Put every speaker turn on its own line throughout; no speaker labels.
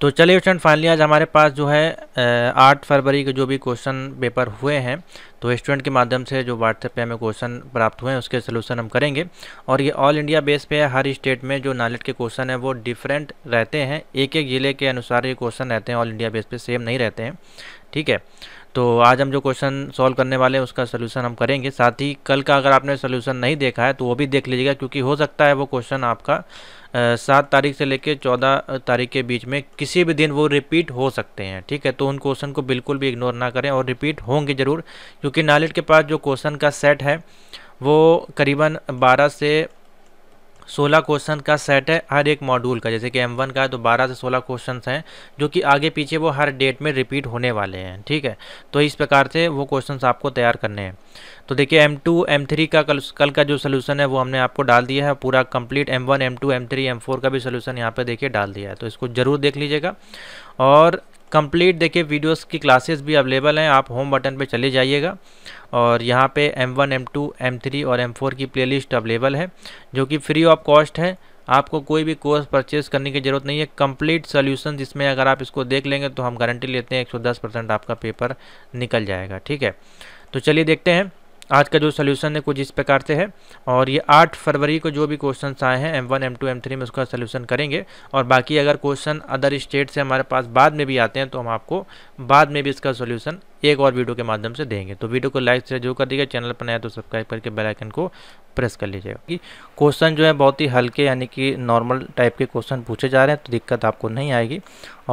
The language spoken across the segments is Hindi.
तो चलिए स्टूडेंट फाइनली आज हमारे पास जो है आठ फरवरी के जो भी क्वेश्चन पेपर हुए हैं तो स्टूडेंट के माध्यम से जो व्हाट्सएप पे हमें क्वेश्चन प्राप्त हुए हैं उसके सलूशन हम करेंगे और ये ऑल इंडिया बेस पे है हर स्टेट में जो नॉलेज के क्वेश्चन है वो डिफरेंट रहते हैं एक एक ज़िले के अनुसार ये क्वेश्चन रहते हैं ऑल इंडिया बेस पर सेम नहीं रहते हैं ठीक है तो आज हम जो क्वेश्चन सॉल्व करने वाले हैं उसका सलूशन हम करेंगे साथ ही कल का अगर आपने सलूशन नहीं देखा है तो वो भी देख लीजिएगा क्योंकि हो सकता है वो क्वेश्चन आपका सात तारीख से लेकर चौदह तारीख के बीच में किसी भी दिन वो रिपीट हो सकते हैं ठीक है तो उन क्वेश्चन को बिल्कुल भी इग्नोर ना करें और रिपीट होंगे ज़रूर क्योंकि नॉलेज के पास जो क्वेश्चन का सेट है वो करीबन बारह से सोलह क्वेश्चन का सेट है हर एक मॉड्यूल का जैसे कि एम वन का है तो बारह से सोलह क्वेश्चन हैं जो कि आगे पीछे वो हर डेट में रिपीट होने वाले हैं ठीक है तो इस प्रकार से वो क्वेश्चन आपको तैयार करने हैं तो देखिए एम टू एम थ्री का कल कल का जो सोल्यूशन है वो हमने आपको डाल दिया है पूरा complete M one M two M three M four का भी सोल्यूशन यहाँ पर देखिए डाल दिया है तो इसको ज़रूर देख लीजिएगा और कंप्लीट देखिए वीडियोस की क्लासेस भी अवेलेबल हैं आप होम बटन पे चले जाइएगा और यहाँ पे M1, M2, M3 और M4 की प्लेलिस्ट अवेलेबल है जो कि फ्री ऑफ कॉस्ट है आपको कोई भी कोर्स परचेज करने की ज़रूरत नहीं है कंप्लीट सोल्यूशन जिसमें अगर आप इसको देख लेंगे तो हम गारंटी लेते हैं 110 परसेंट आपका पेपर निकल जाएगा ठीक है तो चलिए देखते हैं आज का जो सोल्यूशन है कुछ इस प्रकार से है और ये आठ फरवरी को जो भी क्वेश्चन आए हैं M one M two M three में उसका सोल्यूशन करेंगे और बाकी अगर क्वेश्चन अदर स्टेट से हमारे पास बाद में भी आते हैं तो हम आपको बाद में भी इसका सोल्यूशन एक और वीडियो के माध्यम से देंगे तो वीडियो को लाइक से जो कर दीजिए चैनल पर नया तो सब्सक्राइब करके बेल आइकन को प्रेस कर लीजिएगा कि क्वेश्चन जो है बहुत ही हल्के यानी कि नॉर्मल टाइप के क्वेश्चन पूछे जा रहे हैं तो दिक्कत आपको नहीं आएगी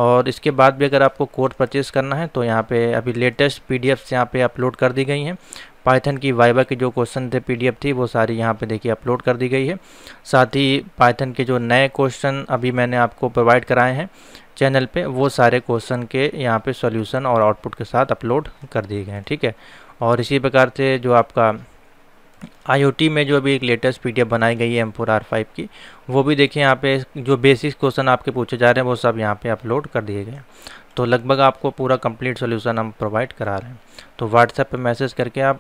और इसके बाद भी अगर आपको कोर्स परचेज़ करना है तो यहाँ पे अभी लेटेस्ट पी डी यहाँ पे अपलोड कर दी गई हैं पाइथन की वाइबा के जो क्वेश्चन थे पीडीएफ थी वो सारी यहाँ पे देखिए अपलोड कर दी गई है साथ ही पाइथन के जो नए क्वेश्चन अभी मैंने आपको प्रोवाइड कराए हैं चैनल पे वो सारे क्वेश्चन के यहाँ पे सॉल्यूशन और आउटपुट के साथ अपलोड कर दिए गए हैं ठीक है और इसी प्रकार से जो आपका आई में जो अभी एक लेटेस्ट पी बनाई गई है एम फोर आर फाइव की वो भी देखिए यहाँ पे जो बेसिक क्वेश्चन आपके पूछे जा रहे हैं वो सब यहाँ पे अपलोड कर दिए गए हैं तो लगभग आपको पूरा कंप्लीट सोल्यूशन हम प्रोवाइड करा रहे हैं तो व्हाट्सएप पे मैसेज करके आप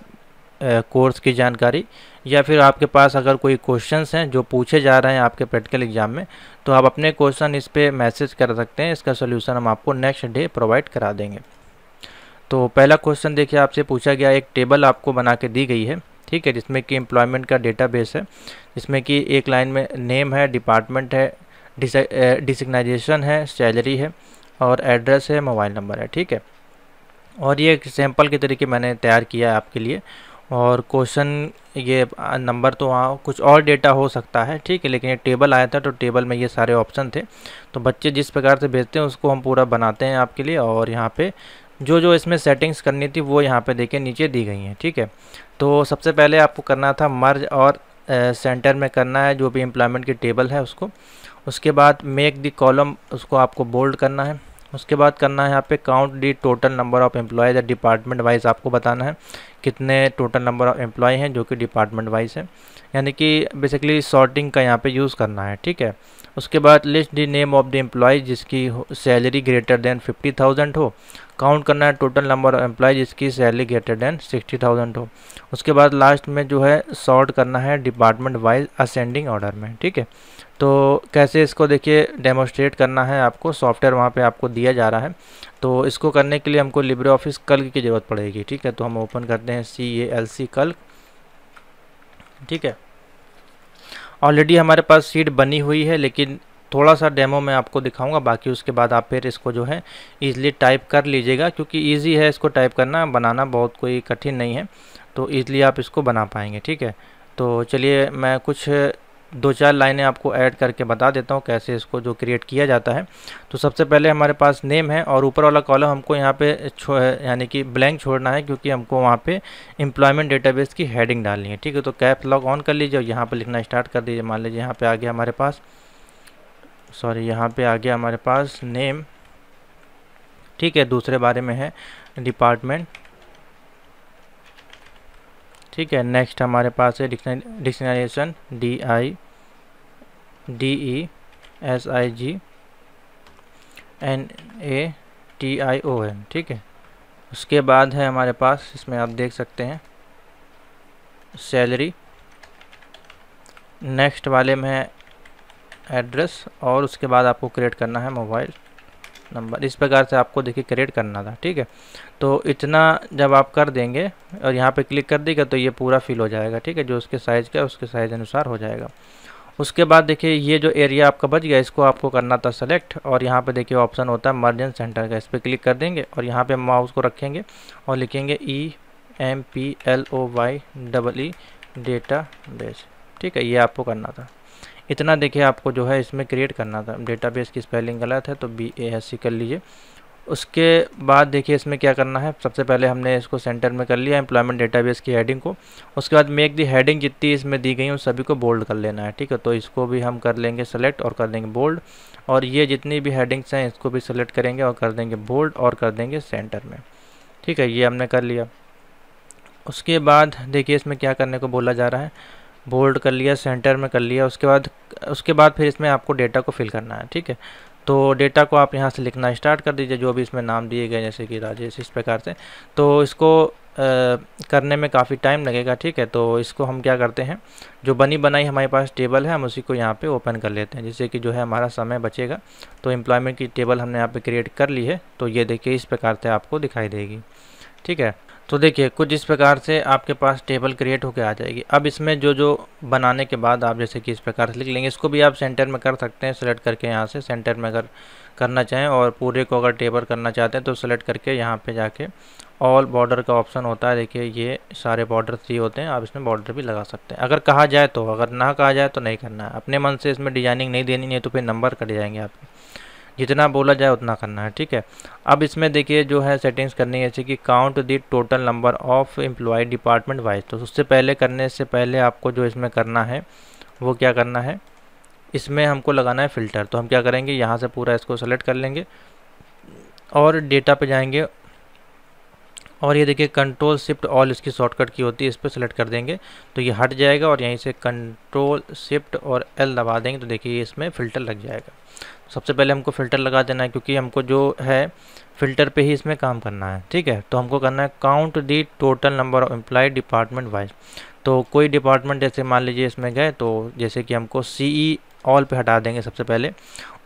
कोर्स की जानकारी या फिर आपके पास अगर कोई क्वेश्चंस हैं जो पूछे जा रहे हैं आपके प्रैक्टिकल एग्जाम में तो आप अपने क्वेश्चन इस पर मैसेज कर सकते हैं इसका सोल्यूशन हम आपको नेक्स्ट डे प्रोवाइड करा देंगे तो पहला क्वेश्चन देखिए आपसे पूछा गया एक टेबल आपको बना के दी गई है ठीक है जिसमें कि एम्प्लॉयमेंट का डेटाबेस है जिसमें कि एक लाइन में नेम है डिपार्टमेंट है डिसिग्नाइजेशन है सैलरी है और एड्रेस है मोबाइल नंबर है ठीक है और ये एक सैम्पल के तरीके मैंने तैयार किया है आपके लिए और क्वेश्चन ये नंबर तो वहाँ कुछ और डेटा हो सकता है ठीक है लेकिन ये टेबल आया था तो टेबल में ये सारे ऑप्शन थे तो बच्चे जिस प्रकार से भेजते हैं उसको हम पूरा बनाते हैं आपके लिए और यहाँ पे जो जो इसमें सेटिंग्स करनी थी वो यहाँ पे देखें नीचे दी गई हैं ठीक है तो सबसे पहले आपको करना था मर्ज और सेंटर में करना है जो भी एम्प्लॉयमेंट की टेबल है उसको उसके बाद मेक दी कॉलम उसको आपको बोल्ड करना है उसके बाद करना है यहाँ पे count the total number of employee या डिपार्टमेंट वाइज आपको बताना है कितने टोटल नंबर ऑफ एम्प्लॉय हैं जो कि डिपार्टमेंट वाइज है यानी कि बेसिकली सॉर्टिंग का यहाँ पे यूज़ करना है ठीक है उसके बाद list the name of the employee जिसकी salary greater than fifty thousand हो काउंट करना है टोटल नंबर ऑफ एम्प्लॉय जिसकी salary greater than sixty thousand हो उसके बाद लास्ट में जो है सॉर्ट करना है डिपार्टमेंट वाइज असेंडिंग ऑर्डर में ठीक है तो कैसे इसको देखिए डेमोस्ट्रेट करना है आपको सॉफ्टवेयर वहाँ पे आपको दिया जा रहा है तो इसको करने के लिए हमको लिब्रे ऑफिस कल की ज़रूरत पड़ेगी ठीक है तो हम ओपन करते हैं सी ए एल सी कल ठीक है ऑलरेडी हमारे पास सीट बनी हुई है लेकिन थोड़ा सा डेमो मैं आपको दिखाऊंगा बाकी उसके बाद आप फिर इसको जो है ईज़िली टाइप कर लीजिएगा क्योंकि ईजी है इसको टाइप करना बनाना बहुत कोई कठिन नहीं है तो ईज़िली आप इसको बना पाएंगे ठीक है तो चलिए मैं कुछ दो चार लाइनें आपको ऐड करके बता देता हूँ कैसे इसको जो क्रिएट किया जाता है तो सबसे पहले हमारे पास नेम है और ऊपर वाला कॉलम हमको यहाँ पे यानी कि ब्लैंक छोड़ना है क्योंकि हमको वहाँ पे एम्प्लॉयमेंट डेटाबेस की हेडिंग डालनी है ठीक है तो कैप लॉग ऑन कर लीजिए और यहाँ पर लिखना स्टार्ट कर दीजिए मान लीजिए यहाँ पर आ गया हमारे पास सॉरी यहाँ पर आ गया हमारे पास नेम ठीक है दूसरे बारे में है डिपार्टमेंट ठीक है नेक्स्ट हमारे पास है डिक्शनरीशन D I D E S I G N A T I O N ठीक है उसके बाद है हमारे पास इसमें आप देख सकते हैं सैलरी नेक्स्ट वाले में है एड्रेस और उसके बाद आपको क्रिएट करना है मोबाइल नंबर इस प्रकार से आपको देखिए क्रिएट करना था ठीक है तो इतना जब आप कर देंगे और यहाँ पे क्लिक कर देगा तो ये पूरा फिल हो जाएगा ठीक है जो उसके साइज़ का उसके साइज़ अनुसार हो जाएगा उसके बाद देखिए ये जो एरिया आपका बच गया इसको आपको करना था सेलेक्ट और यहाँ पे देखिए ऑप्शन होता है मर्जन सेंटर का इस पर क्लिक कर देंगे और यहाँ पे माउस को रखेंगे और लिखेंगे E M P L O Y double E database ठीक है ये आपको करना था इतना देखिए आपको जो है इसमें क्रिएट करना था डेटाबेस की स्पेलिंग गलत है तो बी ए एस सी कर लीजिए उसके बाद देखिए इसमें क्या करना है सबसे पहले हमने इसको सेंटर में कर लिया एम्प्लॉयमेंट डेटाबेस की हेडिंग को उसके बाद मेक दी हेडिंग जितनी इसमें दी गई उन सभी को बोल्ड कर लेना है ठीक है तो इसको भी हम कर लेंगे सेलेक्ट और कर देंगे बोल्ड और ये जितनी भी हेडिंग्स हैं इसको भी सेलेक्ट करेंगे और कर देंगे बोल्ड और कर देंगे सेंटर में ठीक है ये हमने कर लिया उसके बाद देखिए इसमें क्या करने को बोला जा रहा है बोल्ड कर लिया सेंटर में कर लिया उसके बाद उसके बाद फिर इसमें आपको डेटा को फिल करना है ठीक है तो डेटा को आप यहाँ से लिखना स्टार्ट कर दीजिए जो भी इसमें नाम दिए गए जैसे कि राजेश इस प्रकार से तो इसको आ, करने में काफ़ी टाइम लगेगा ठीक है तो इसको हम क्या करते हैं जो बनी बनाई हमारे पास टेबल है हम उसी को यहाँ पे ओपन कर लेते हैं जिससे कि जो है हमारा समय बचेगा तो एम्प्लॉयमेंट की टेबल हमने यहाँ पे क्रिएट कर ली है तो ये देखिए इस प्रकार से आपको दिखाई देगी ठीक है तो देखिए कुछ इस प्रकार से आपके पास टेबल क्रिएट होकर आ जाएगी अब इसमें जो जो बनाने के बाद आप जैसे कि इस प्रकार से लिख लेंगे इसको भी आप सेंटर में कर सकते हैं सेलेक्ट करके यहाँ से सेंटर में अगर करना चाहें और पूरे को अगर टेबल करना चाहते हैं तो सेलेक्ट करके यहाँ पे जाके ऑल बॉर्डर का ऑप्शन होता है देखिए ये सारे बॉर्डर थ्री होते हैं आप इसमें बॉर्डर भी लगा सकते हैं अगर कहा जाए तो अगर ना कहा जाए तो नहीं करना है अपने मन से इसमें डिजाइनिंग नहीं देनी है तो फिर नंबर कट जाएंगे आपके जितना बोला जाए उतना करना है ठीक है अब इसमें देखिए जो है सेटिंग्स करनी है जैसे कि count the total number of employee department wise तो उससे पहले करने से पहले आपको जो इसमें करना है वो क्या करना है इसमें हमको लगाना है फ़िल्टर तो हम क्या करेंगे यहाँ से पूरा इसको सेलेक्ट कर लेंगे और डेटा पे जाएंगे और ये देखिए कंट्रोल शिफ्ट ऑल इसकी शॉर्टकट की होती है इस पर सेलेक्ट कर देंगे तो ये हट जाएगा और यहीं से कंट्रोल शिफ्ट और एल दबा देंगे तो देखिए इसमें फ़िल्टर लग जाएगा सबसे पहले हमको फ़िल्टर लगा देना है क्योंकि हमको जो है फ़िल्टर पे ही इसमें काम करना है ठीक है तो हमको करना है count the total number of employee department wise तो कोई डिपार्टमेंट जैसे मान लीजिए इसमें गए तो जैसे कि हमको सी ई ऑल पे हटा देंगे सबसे पहले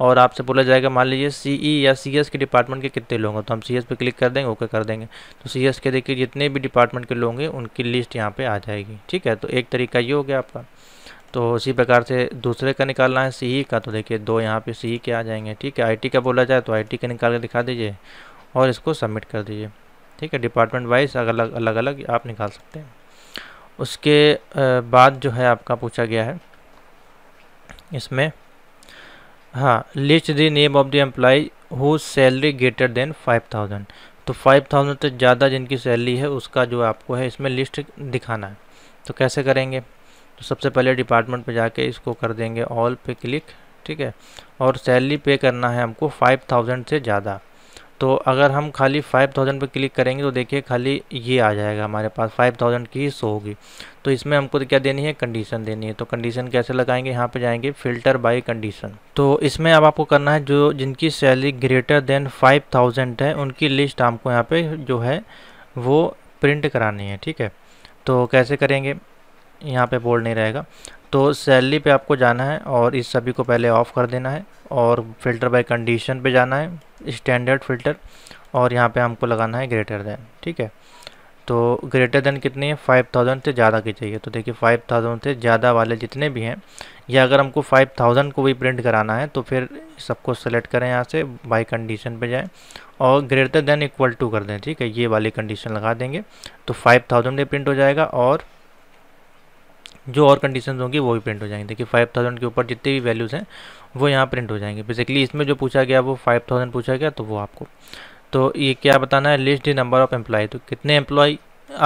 और आपसे बोला जाएगा मान लीजिए सी ई e या सी एस के डिपार्टमेंट के कितने लोग हैं तो हम सी एस पे क्लिक कर देंगे ओके कर देंगे तो सी एस के देखिए जितने भी डिपार्टमेंट के लोग हैं उनकी लिस्ट यहाँ पे आ जाएगी ठीक है तो एक तरीका ये हो गया आपका तो इसी प्रकार से दूसरे का निकालना है सी e का तो देखिए दो यहाँ पे सी e के आ जाएंगे ठीक है आईटी का बोला जाए तो आईटी का निकाल कर दिखा दीजिए और इसको सबमिट कर दीजिए ठीक है डिपार्टमेंट वाइज अलग अलग अलग आप निकाल सकते हैं उसके बाद जो है आपका पूछा गया है इसमें हाँ list the name of the employee who salary greater than five thousand तो फाइव थाउजेंड से ज़्यादा जिनकी सैलरी है उसका जो आपको है इसमें लिस्ट दिखाना है तो कैसे करेंगे तो सबसे पहले डिपार्टमेंट पे जाके इसको कर देंगे ऑल पे क्लिक ठीक है और सैलरी पे करना है हमको फाइव थाउजेंड से ज़्यादा तो अगर हम खाली फाइव थाउजेंड पर क्लिक करेंगे तो देखिए खाली ये आ जाएगा हमारे पास फाइव थाउजेंड की ही शो होगी तो इसमें हमको तो क्या देनी है कंडीशन देनी है तो कंडीशन कैसे लगाएंगे यहाँ पे जाएंगे फ़िल्टर बाय कंडीशन तो इसमें अब आपको करना है जो जिनकी salary greater than five thousand है उनकी लिस्ट हमको यहाँ पर जो है वो प्रिंट करानी है ठीक है तो कैसे करेंगे यहाँ पे बोल्ड नहीं रहेगा तो सैलरी पे आपको जाना है और इस सभी को पहले ऑफ़ कर देना है और फ़िल्टर बाय कंडीशन पे जाना है स्टैंडर्ड फ़िल्टर और यहाँ पे हमको लगाना है ग्रेटर देन ठीक है तो ग्रेटर देन कितनी है फाइव थाउजेंड से ज़्यादा की चाहिए तो देखिए फाइव थाउजेंड से ज़्यादा वाले जितने भी हैं या अगर हमको फाइव थाउजेंड को भी प्रिंट कराना है तो फिर सबको सेलेक्ट करें यहाँ से बाई कंडीशन पे जाएं और ग्रेटर देन इक्वल टू कर दें ठीक है ये वाली कंडीशन लगा देंगे तो फाइव थाउजेंड भी प्रिंट हो जाएगा और जो और कंडीशन होंगी वो भी प्रिंट हो जाएंगे देखिए फाइव थाउजेंड के ऊपर जितने भी वैल्यूज़ हैं वो यहाँ प्रिंट हो जाएंगे बेसिकली इसमें जो पूछा गया वो फाइव थाउजेंड पूछा गया तो वो आपको तो ये क्या बताना है list the number of employee तो कितने एम्प्लॉय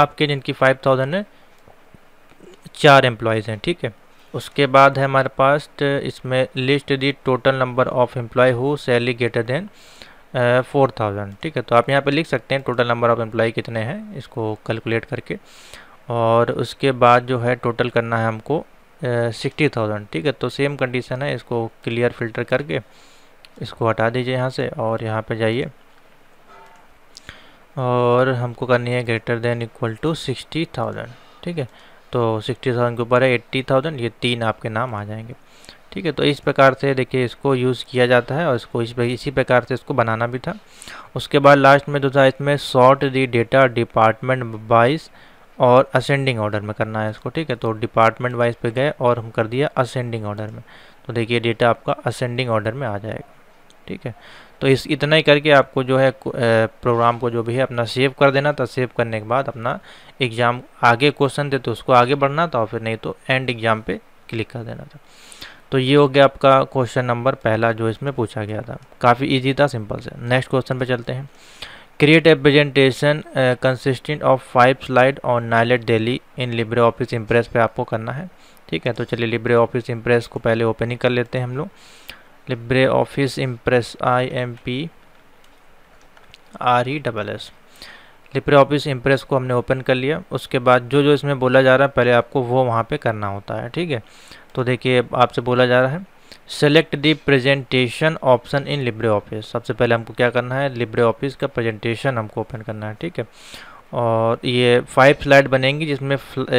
आपके जिनकी फाइव थाउजेंड है चार एम्प्लॉयज़ हैं ठीक है उसके बाद है हमारे पास तो इसमें list the total number of employee who salary greater than four thousand ठीक है तो आप यहाँ पे लिख सकते हैं टोटल नंबर ऑफ एम्प्लॉय कितने हैं इसको कैलकुलेट करके और उसके बाद जो है टोटल करना है हमको सिक्सटी थाउजेंड ठीक है तो सेम कंडीशन है इसको क्लियर फिल्टर करके इसको हटा दीजिए यहाँ से और यहाँ पे जाइए और हमको करनी है greater than equal to sixty thousand ठीक है तो सिक्सटी थाउजेंड के ऊपर है एट्टी थाउजेंड ये तीन आपके नाम आ जाएंगे ठीक है तो इस प्रकार से देखिए इसको यूज़ किया जाता है और इसको इस इसी प्रकार से इसको बनाना भी था उसके बाद लास्ट में जो था इसमें शॉर्ट दी डेटा डिपार्टमेंट बाइस और असेंडिंग ऑर्डर में करना है इसको ठीक है तो डिपार्टमेंट वाइज पे गए और हम कर दिया असेंडिंग ऑर्डर में तो देखिए डेटा आपका असेंडिंग ऑर्डर में आ जाएगा ठीक है तो इस इतना ही करके आपको जो है प्रोग्राम को जो भी है अपना सेव कर देना था सेव करने के बाद अपना एग्ज़ाम आगे क्वेश्चन थे तो उसको आगे बढ़ना था और फिर नहीं तो एंड एग्ज़ाम पर क्लिक कर देना था तो ये हो गया आपका क्वेश्चन नंबर पहला जो इसमें पूछा गया था काफ़ी ईजी था सिंपल से नेक्स्ट क्वेश्चन पर चलते हैं Create a presentation uh, consisting of five slide on Nilet Delhi in LibreOffice Impress पे आपको करना है ठीक है तो चलिए लिब्रे ऑफिस इम्प्रेस को पहले ओपन ही कर लेते हैं हम लोग Libre Office Impress I M P R E double S Libre Office Impress को हमने ओपन कर लिया उसके बाद जो जो इसमें बोला जा रहा है पहले आपको वो वहाँ पे करना होता है ठीक है तो देखिए आपसे बोला जा रहा है select the presentation option in Libre Office सबसे पहले हमको क्या करना है लिब्रे ऑफिस का प्रेजेंटेशन हमको ओपन करना है ठीक है और ये फाइव स्लाइड बनेंगी जिसमें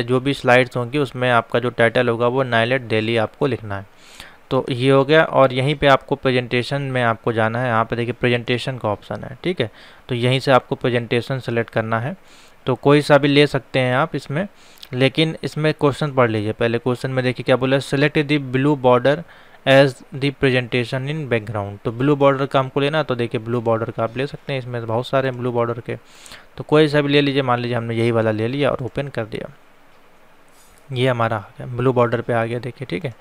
जो भी स्लाइड्स होंगी उसमें आपका जो टाइटल होगा वो नाइलेट डेली आपको लिखना है तो ये हो गया और यहीं पे आपको प्रेजेंटेशन में आपको जाना है यहाँ पे देखिए प्रेजेंटेशन का ऑप्शन है ठीक है तो यहीं से आपको प्रेजेंटेशन सेलेक्ट करना है तो कोई सा भी ले सकते हैं आप इसमें लेकिन इसमें क्वेश्चन पढ़ लीजिए पहले क्वेश्चन में देखिए क्या बोला select the blue border as the presentation in background तो ब्लू बॉर्डर का हमको लेना तो देखिए ब्लू बॉर्डर का आप ले सकते हैं इसमें बहुत सारे हैं ब्लू बॉर्डर के तो कोई सा भी ले लीजिए मान लीजिए हमने यही वाला ले लिया और ओपन कर दिया ये हमारा ब्लू बॉर्डर पर आ गया देखिए ठीक है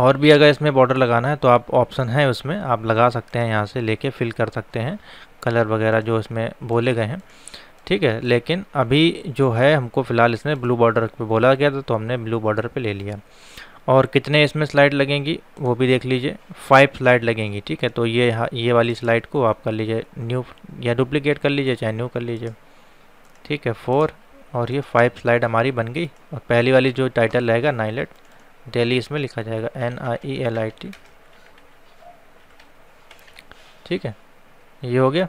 और भी अगर इसमें बॉर्डर लगाना है तो आप ऑप्शन है उसमें आप लगा सकते हैं यहाँ से लेके फिल कर सकते हैं कलर वगैरह जो इसमें बोले गए हैं ठीक है लेकिन अभी जो है हमको फ़िलहाल इसमें ब्लू बॉर्डर पे बोला गया था तो हमने ब्लू बॉर्डर पे ले लिया और कितने इसमें स्लाइड लगेंगी वो भी देख लीजिए फाइव स्लाइड लगेंगी ठीक है तो ये ये वाली स्लाइड को आप कर लीजिए न्यू या डुप्लीकेट कर लीजिए चाहे न्यू कर लीजिए ठीक है फोर और ये फाइव स्लाइड हमारी बन गई और पहली वाली जो टाइटल रहेगा नाइलेट डेली इसमें लिखा जाएगा N I E L I T ठीक है ये हो गया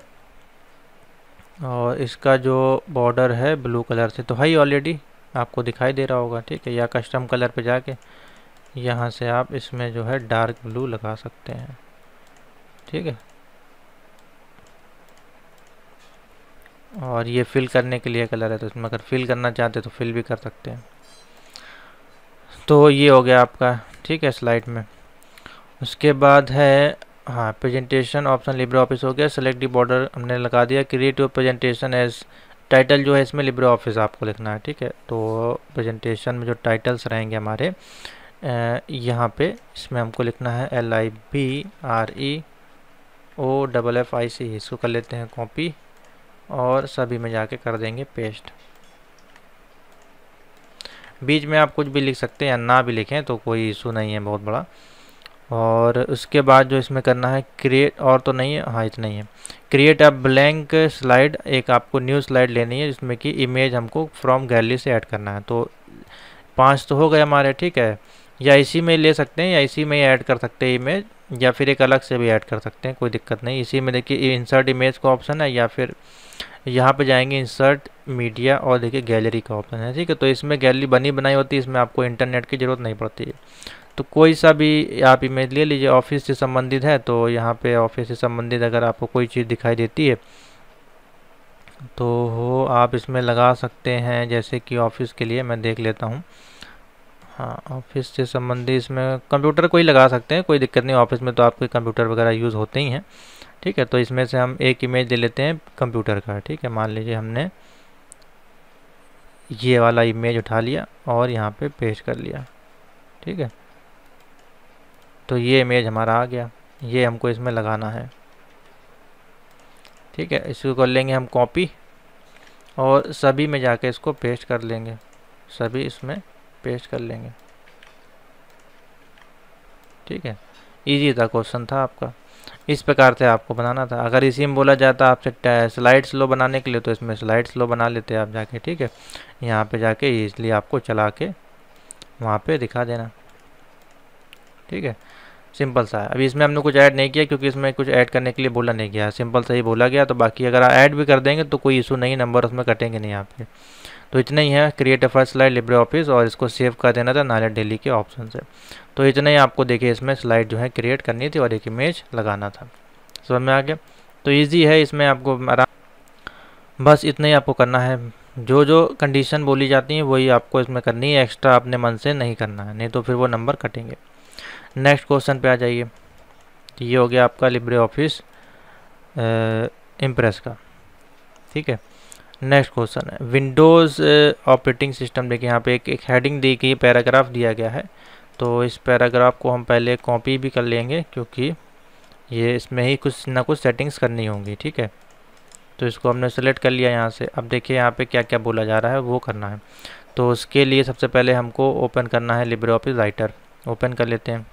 और इसका जो बॉर्डर है ब्लू कलर से तो है ऑलरेडी आपको दिखाई दे रहा होगा ठीक है या कस्टम कलर पे जाके यहाँ से आप इसमें जो है डार्क ब्लू लगा सकते हैं ठीक है और ये फिल करने के लिए कलर है तो इसमें अगर फिल करना चाहते तो फिल भी कर सकते हैं तो ये हो गया आपका ठीक है स्लाइड में उसके बाद है हाँ प्रेजेंटेशन ऑप्शन लिब्रे ऑफिस हो गया सेलेक्ट डी बॉर्डर हमने लगा दिया create your presentation as title जो है इसमें लिब्रे ऑफिस आपको लिखना है ठीक है तो प्रेजेंटेशन में जो टाइटल्स रहेंगे हमारे यहाँ पे इसमें हमको लिखना है L I B R E O double F I C इसको कर लेते हैं कॉपी और सभी में जाके कर देंगे पेस्ट बीच में आप कुछ भी लिख सकते हैं या ना भी लिखें तो कोई इशू नहीं है बहुत बड़ा और उसके बाद जो इसमें करना है क्रिएट और तो नहीं है हाँ इतना ही है क्रिएट अ ब्लैंक स्लाइड एक आपको न्यू स्लाइड लेनी है जिसमें कि इमेज हमको फ्रॉम गैलरी से ऐड करना है तो पाँच तो हो गए हमारे ठीक है या इसी में ले सकते हैं या इसी में ऐड कर सकते हैं इमेज या फिर एक अलग से भी ऐड कर सकते हैं कोई दिक्कत नहीं इसी में देखिए इंसर्ट इमेज का ऑप्शन है या फिर यहाँ पे जाएंगे इंसर्ट मीडिया और देखिए गैलरी का ऑप्शन है ठीक है तो इसमें गैलरी बनी बनाई होती है इसमें आपको इंटरनेट की ज़रूरत नहीं पड़ती है तो कोई सा भी आप इमेज ले लीजिए ऑफिस से संबंधित है तो यहाँ पे ऑफिस से संबंधित अगर आपको कोई चीज़ दिखाई देती है तो आप इसमें लगा सकते हैं जैसे कि ऑफिस के लिए मैं देख लेता हूँ हाँ ऑफिस से संबंधी इसमें कंप्यूटर को ही लगा सकते हैं कोई दिक्कत नहीं ऑफिस में तो आपके कंप्यूटर वगैरह यूज़ होते ही हैं ठीक है तो इसमें से हम एक इमेज ले लेते हैं कंप्यूटर का ठीक है मान लीजिए हमने ये वाला इमेज उठा लिया और यहाँ पे पेश कर लिया ठीक है तो ये इमेज हमारा आ गया ये हमको इसमें लगाना है ठीक है इसको कर लेंगे हम कॉपी और सभी में जाके इसको पेस्ट कर लेंगे सभी इसमें पेस्ट कर लेंगे ठीक है इजी था क्वेश्चन था आपका इस प्रकार से आपको बनाना था अगर इसी में बोला जाता आपसे स्लाइड स्लो बनाने के लिए तो इसमें स्लाइड स्लो बना लेते आप जाके ठीक है यहाँ पे जाके इजली आपको चला के वहाँ पे दिखा देना ठीक है सिंपल सा है अभी इसमें हमने कुछ ऐड नहीं किया क्योंकि इसमें कुछ ऐड करने के लिए बोला नहीं गया सिंपल सा ही बोला गया तो बाकी अगर ऐड भी कर देंगे तो कोई इशू नहीं नंबर उसमें कटेंगे नहीं आपके तो इतना ही है create a first slide Libre Office और इसको सेव कर देना था नाले डेली के ऑप्शन से तो इतना ही आपको देखिए इसमें स्लाइड जो है क्रिएट करनी थी और एक इमेज लगाना था समझ में आ गया तो ईजी है इसमें आपको आराम बस इतना ही आपको करना है जो जो कंडीशन बोली जाती है वही आपको इसमें करनी है एक्स्ट्रा अपने मन से नहीं करना है नहीं तो फिर वो नंबर कटेंगे नेक्स्ट क्वेश्चन पे आ जाइए ये हो गया आपका लिब्रे ऑफिस इम्प्रेस का ठीक है नेक्स्ट क्वेश्चन है विंडोज़ ऑपरेटिंग सिस्टम देखिए यहाँ पे एक एक हेडिंग दी गई पैराग्राफ दिया गया है तो इस पैराग्राफ को हम पहले कॉपी भी कर लेंगे क्योंकि ये इसमें ही कुछ ना कुछ सेटिंग्स करनी होंगी ठीक है तो इसको हमने सेलेक्ट कर लिया यहाँ से अब देखिए यहाँ पे क्या क्या बोला जा रहा है वो करना है तो उसके लिए सबसे पहले हमको ओपन करना है लिब्रे ऑफिस राइटर ओपन कर लेते हैं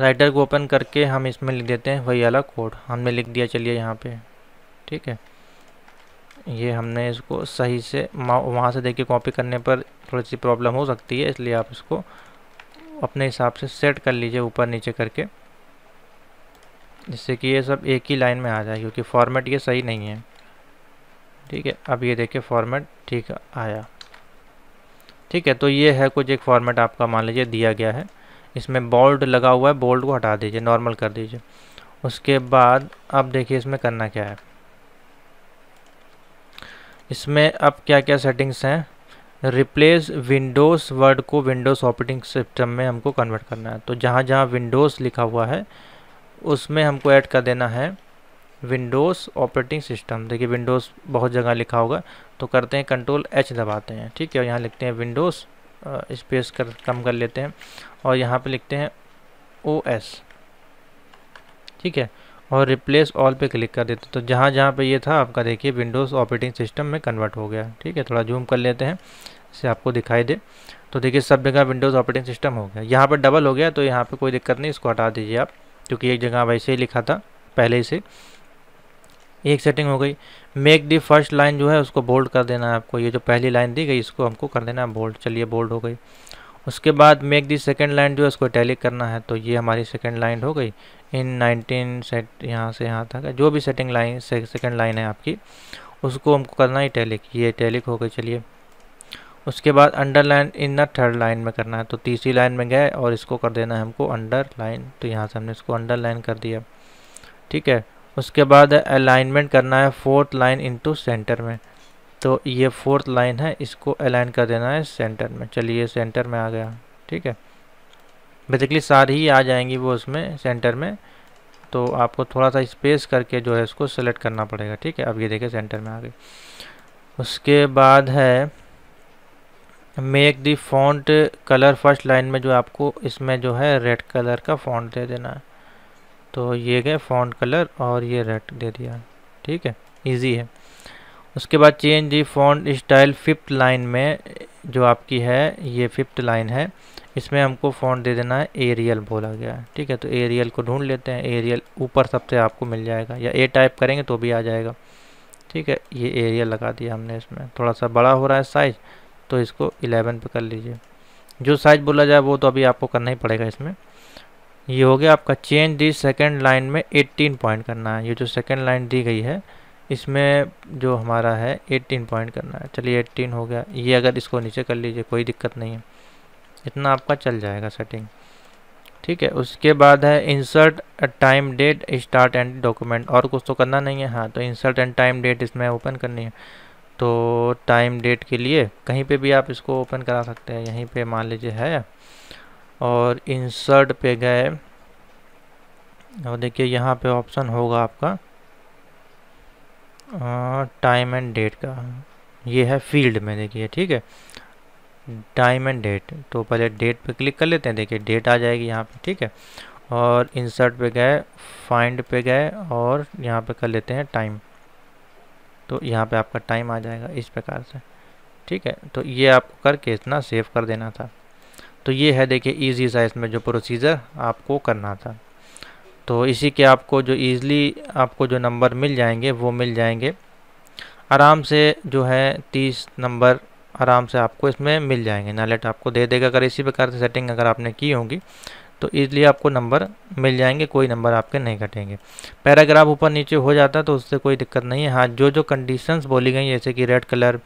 राइटर को ओपन करके हम इसमें लिख देते हैं वही वाला कोड हमने लिख दिया चलिए यहाँ पे ठीक है ये हमने इसको सही से वहाँ से देखिए कॉपी करने पर थोड़ी सी प्रॉब्लम हो सकती है इसलिए आप इसको अपने हिसाब से सेट कर लीजिए ऊपर नीचे करके जिससे कि ये सब एक ही लाइन में आ जाए क्योंकि फॉर्मेट ये सही नहीं है ठीक है अब ये देखिए फॉर्मेट ठीक आया ठीक है तो ये है कुछ एक फॉर्मेट आपका मान लीजिए दिया गया है इसमें बोल्ड लगा हुआ है बोल्ड को हटा दीजिए नॉर्मल कर दीजिए उसके बाद अब देखिए इसमें करना क्या है इसमें अब क्या क्या सेटिंग्स हैं रिप्लेस विंडोज़ वर्ड को विंडोज़ ऑपरेटिंग सिस्टम में हमको कन्वर्ट करना है तो जहाँ जहाँ विंडोज़ लिखा हुआ है उसमें हमको ऐड कर देना है विंडोज़ ऑपरेटिंग सिस्टम देखिए विंडोज़ बहुत जगह लिखा होगा तो करते हैं कंट्रोल एच दबाते हैं ठीक है यहाँ लिखते हैं विंडोज़ स्पेस कर कम कर लेते हैं और यहाँ पे लिखते हैं ओ एस ठीक है और रिप्लेस ऑल पे क्लिक कर देते तो जहाँ जहाँ पे ये था आपका देखिए विंडोज़ ऑपरेटिंग सिस्टम में कन्वर्ट हो गया ठीक है थोड़ा जूम कर लेते हैं इससे आपको दिखाई दे तो देखिए सब जगह विंडोज़ ऑपरेटिंग सिस्टम हो गया यहाँ पर डबल हो गया तो यहाँ पर कोई दिक्कत नहीं इसको हटा दीजिए आप क्योंकि एक जगह वैसे ही लिखा था पहले ही से एक सेटिंग हो गई मेक दी फर्स्ट लाइन जो है उसको बोल्ड कर देना है आपको ये जो पहली लाइन दी गई इसको हमको कर देना है बोल्ड चलिए बोल्ड हो गई उसके बाद मेक दी सेकेंड लाइन जो है उसको टैलिक करना है तो ये हमारी सेकेंड लाइन हो गई इन 19 सेट यहाँ से यहाँ तक जो भी सेटिंग लाइन सेकेंड लाइन है आपकी उसको हमको करना है टैलिक ये टैलिक हो गई चलिए उसके बाद underline in the third line में करना है तो तीसरी लाइन में गए और इसको कर देना है हमको अंडर लाइन तो यहाँ से हमने इसको अंडर लाइन कर दिया ठीक है उसके बाद अलाइनमेंट करना है फोर्थ लाइन इनटू सेंटर में तो ये फोर्थ लाइन है इसको अलाइन कर देना है सेंटर में चलिए सेंटर में आ गया ठीक है बेसिकली सारी ही आ जाएंगी वो उसमें सेंटर में तो आपको थोड़ा सा स्पेस करके जो है इसको सेलेक्ट करना पड़ेगा ठीक है अब ये देखिए सेंटर में आ गई उसके बाद है make the font colour first line में जो आपको इसमें जो है रेड कलर का फॉन्ट दे देना है तो ये गए फॉन्ट कलर और ये रेड दे दिया ठीक है इजी है उसके बाद change the font style fifth line में जो आपकी है ये फिफ्थ लाइन है इसमें हमको फॉन्ट दे देना है एरियल बोला गया है ठीक है तो एरियल को ढूंढ लेते हैं एरियल ऊपर सबसे आपको मिल जाएगा या ए टाइप करेंगे तो भी आ जाएगा ठीक है ये एरियल लगा दिया हमने इसमें थोड़ा सा बड़ा हो रहा है साइज़ तो इसको इलेवन पर कर लीजिए जो साइज़ बोला जाए वो तो अभी आपको करना ही पड़ेगा इसमें ये हो गया आपका चेंज दी सेकेंड लाइन में एट्टीन पॉइंट करना है ये जो सेकेंड लाइन दी गई है इसमें जो हमारा है 18 पॉइंट करना है चलिए 18 हो गया ये अगर इसको नीचे कर लीजिए कोई दिक्कत नहीं है इतना आपका चल जाएगा सेटिंग ठीक है उसके बाद है insert time date start and document और कुछ तो करना नहीं है हाँ तो इंसर्ट एंड टाइम डेट इसमें ओपन करनी है तो टाइम डेट के लिए कहीं पे भी आप इसको ओपन करा सकते हैं यहीं पे मान लीजिए है और इंसर्ट पे गए और देखिए यहाँ पे ऑप्शन होगा आपका टाइम एंड डेट का ये है फील्ड में देखिए ठीक है टाइम एंड डेट तो पहले डेट पे क्लिक कर लेते हैं देखिए डेट आ जाएगी यहाँ पे ठीक है और इंसर्ट पे गए फाइंड पे गए और यहाँ पे कर लेते हैं टाइम तो यहाँ पे आपका टाइम आ जाएगा इस प्रकार से ठीक है तो ये आपको करके इतना सेव कर देना था तो ये है देखिए ईजी सा इसमें जो प्रोसीजर आपको करना था तो इसी के आपको जो ईज़िली आपको जो नंबर मिल जाएंगे वो मिल जाएंगे आराम से जो है तीस नंबर आराम से आपको इसमें मिल जाएंगे नैलेट आपको दे देगा अगर इसी प्रकार से सेटिंग अगर आपने की होगी तो ईज़िली आपको नंबर मिल जाएंगे कोई नंबर आपके नहीं कटेंगे पैराग्राफ ऊपर नीचे हो जाता तो उससे कोई दिक्कत नहीं है हाँ जो जो कंडीशंस बोली गई जैसे कि रेड कलर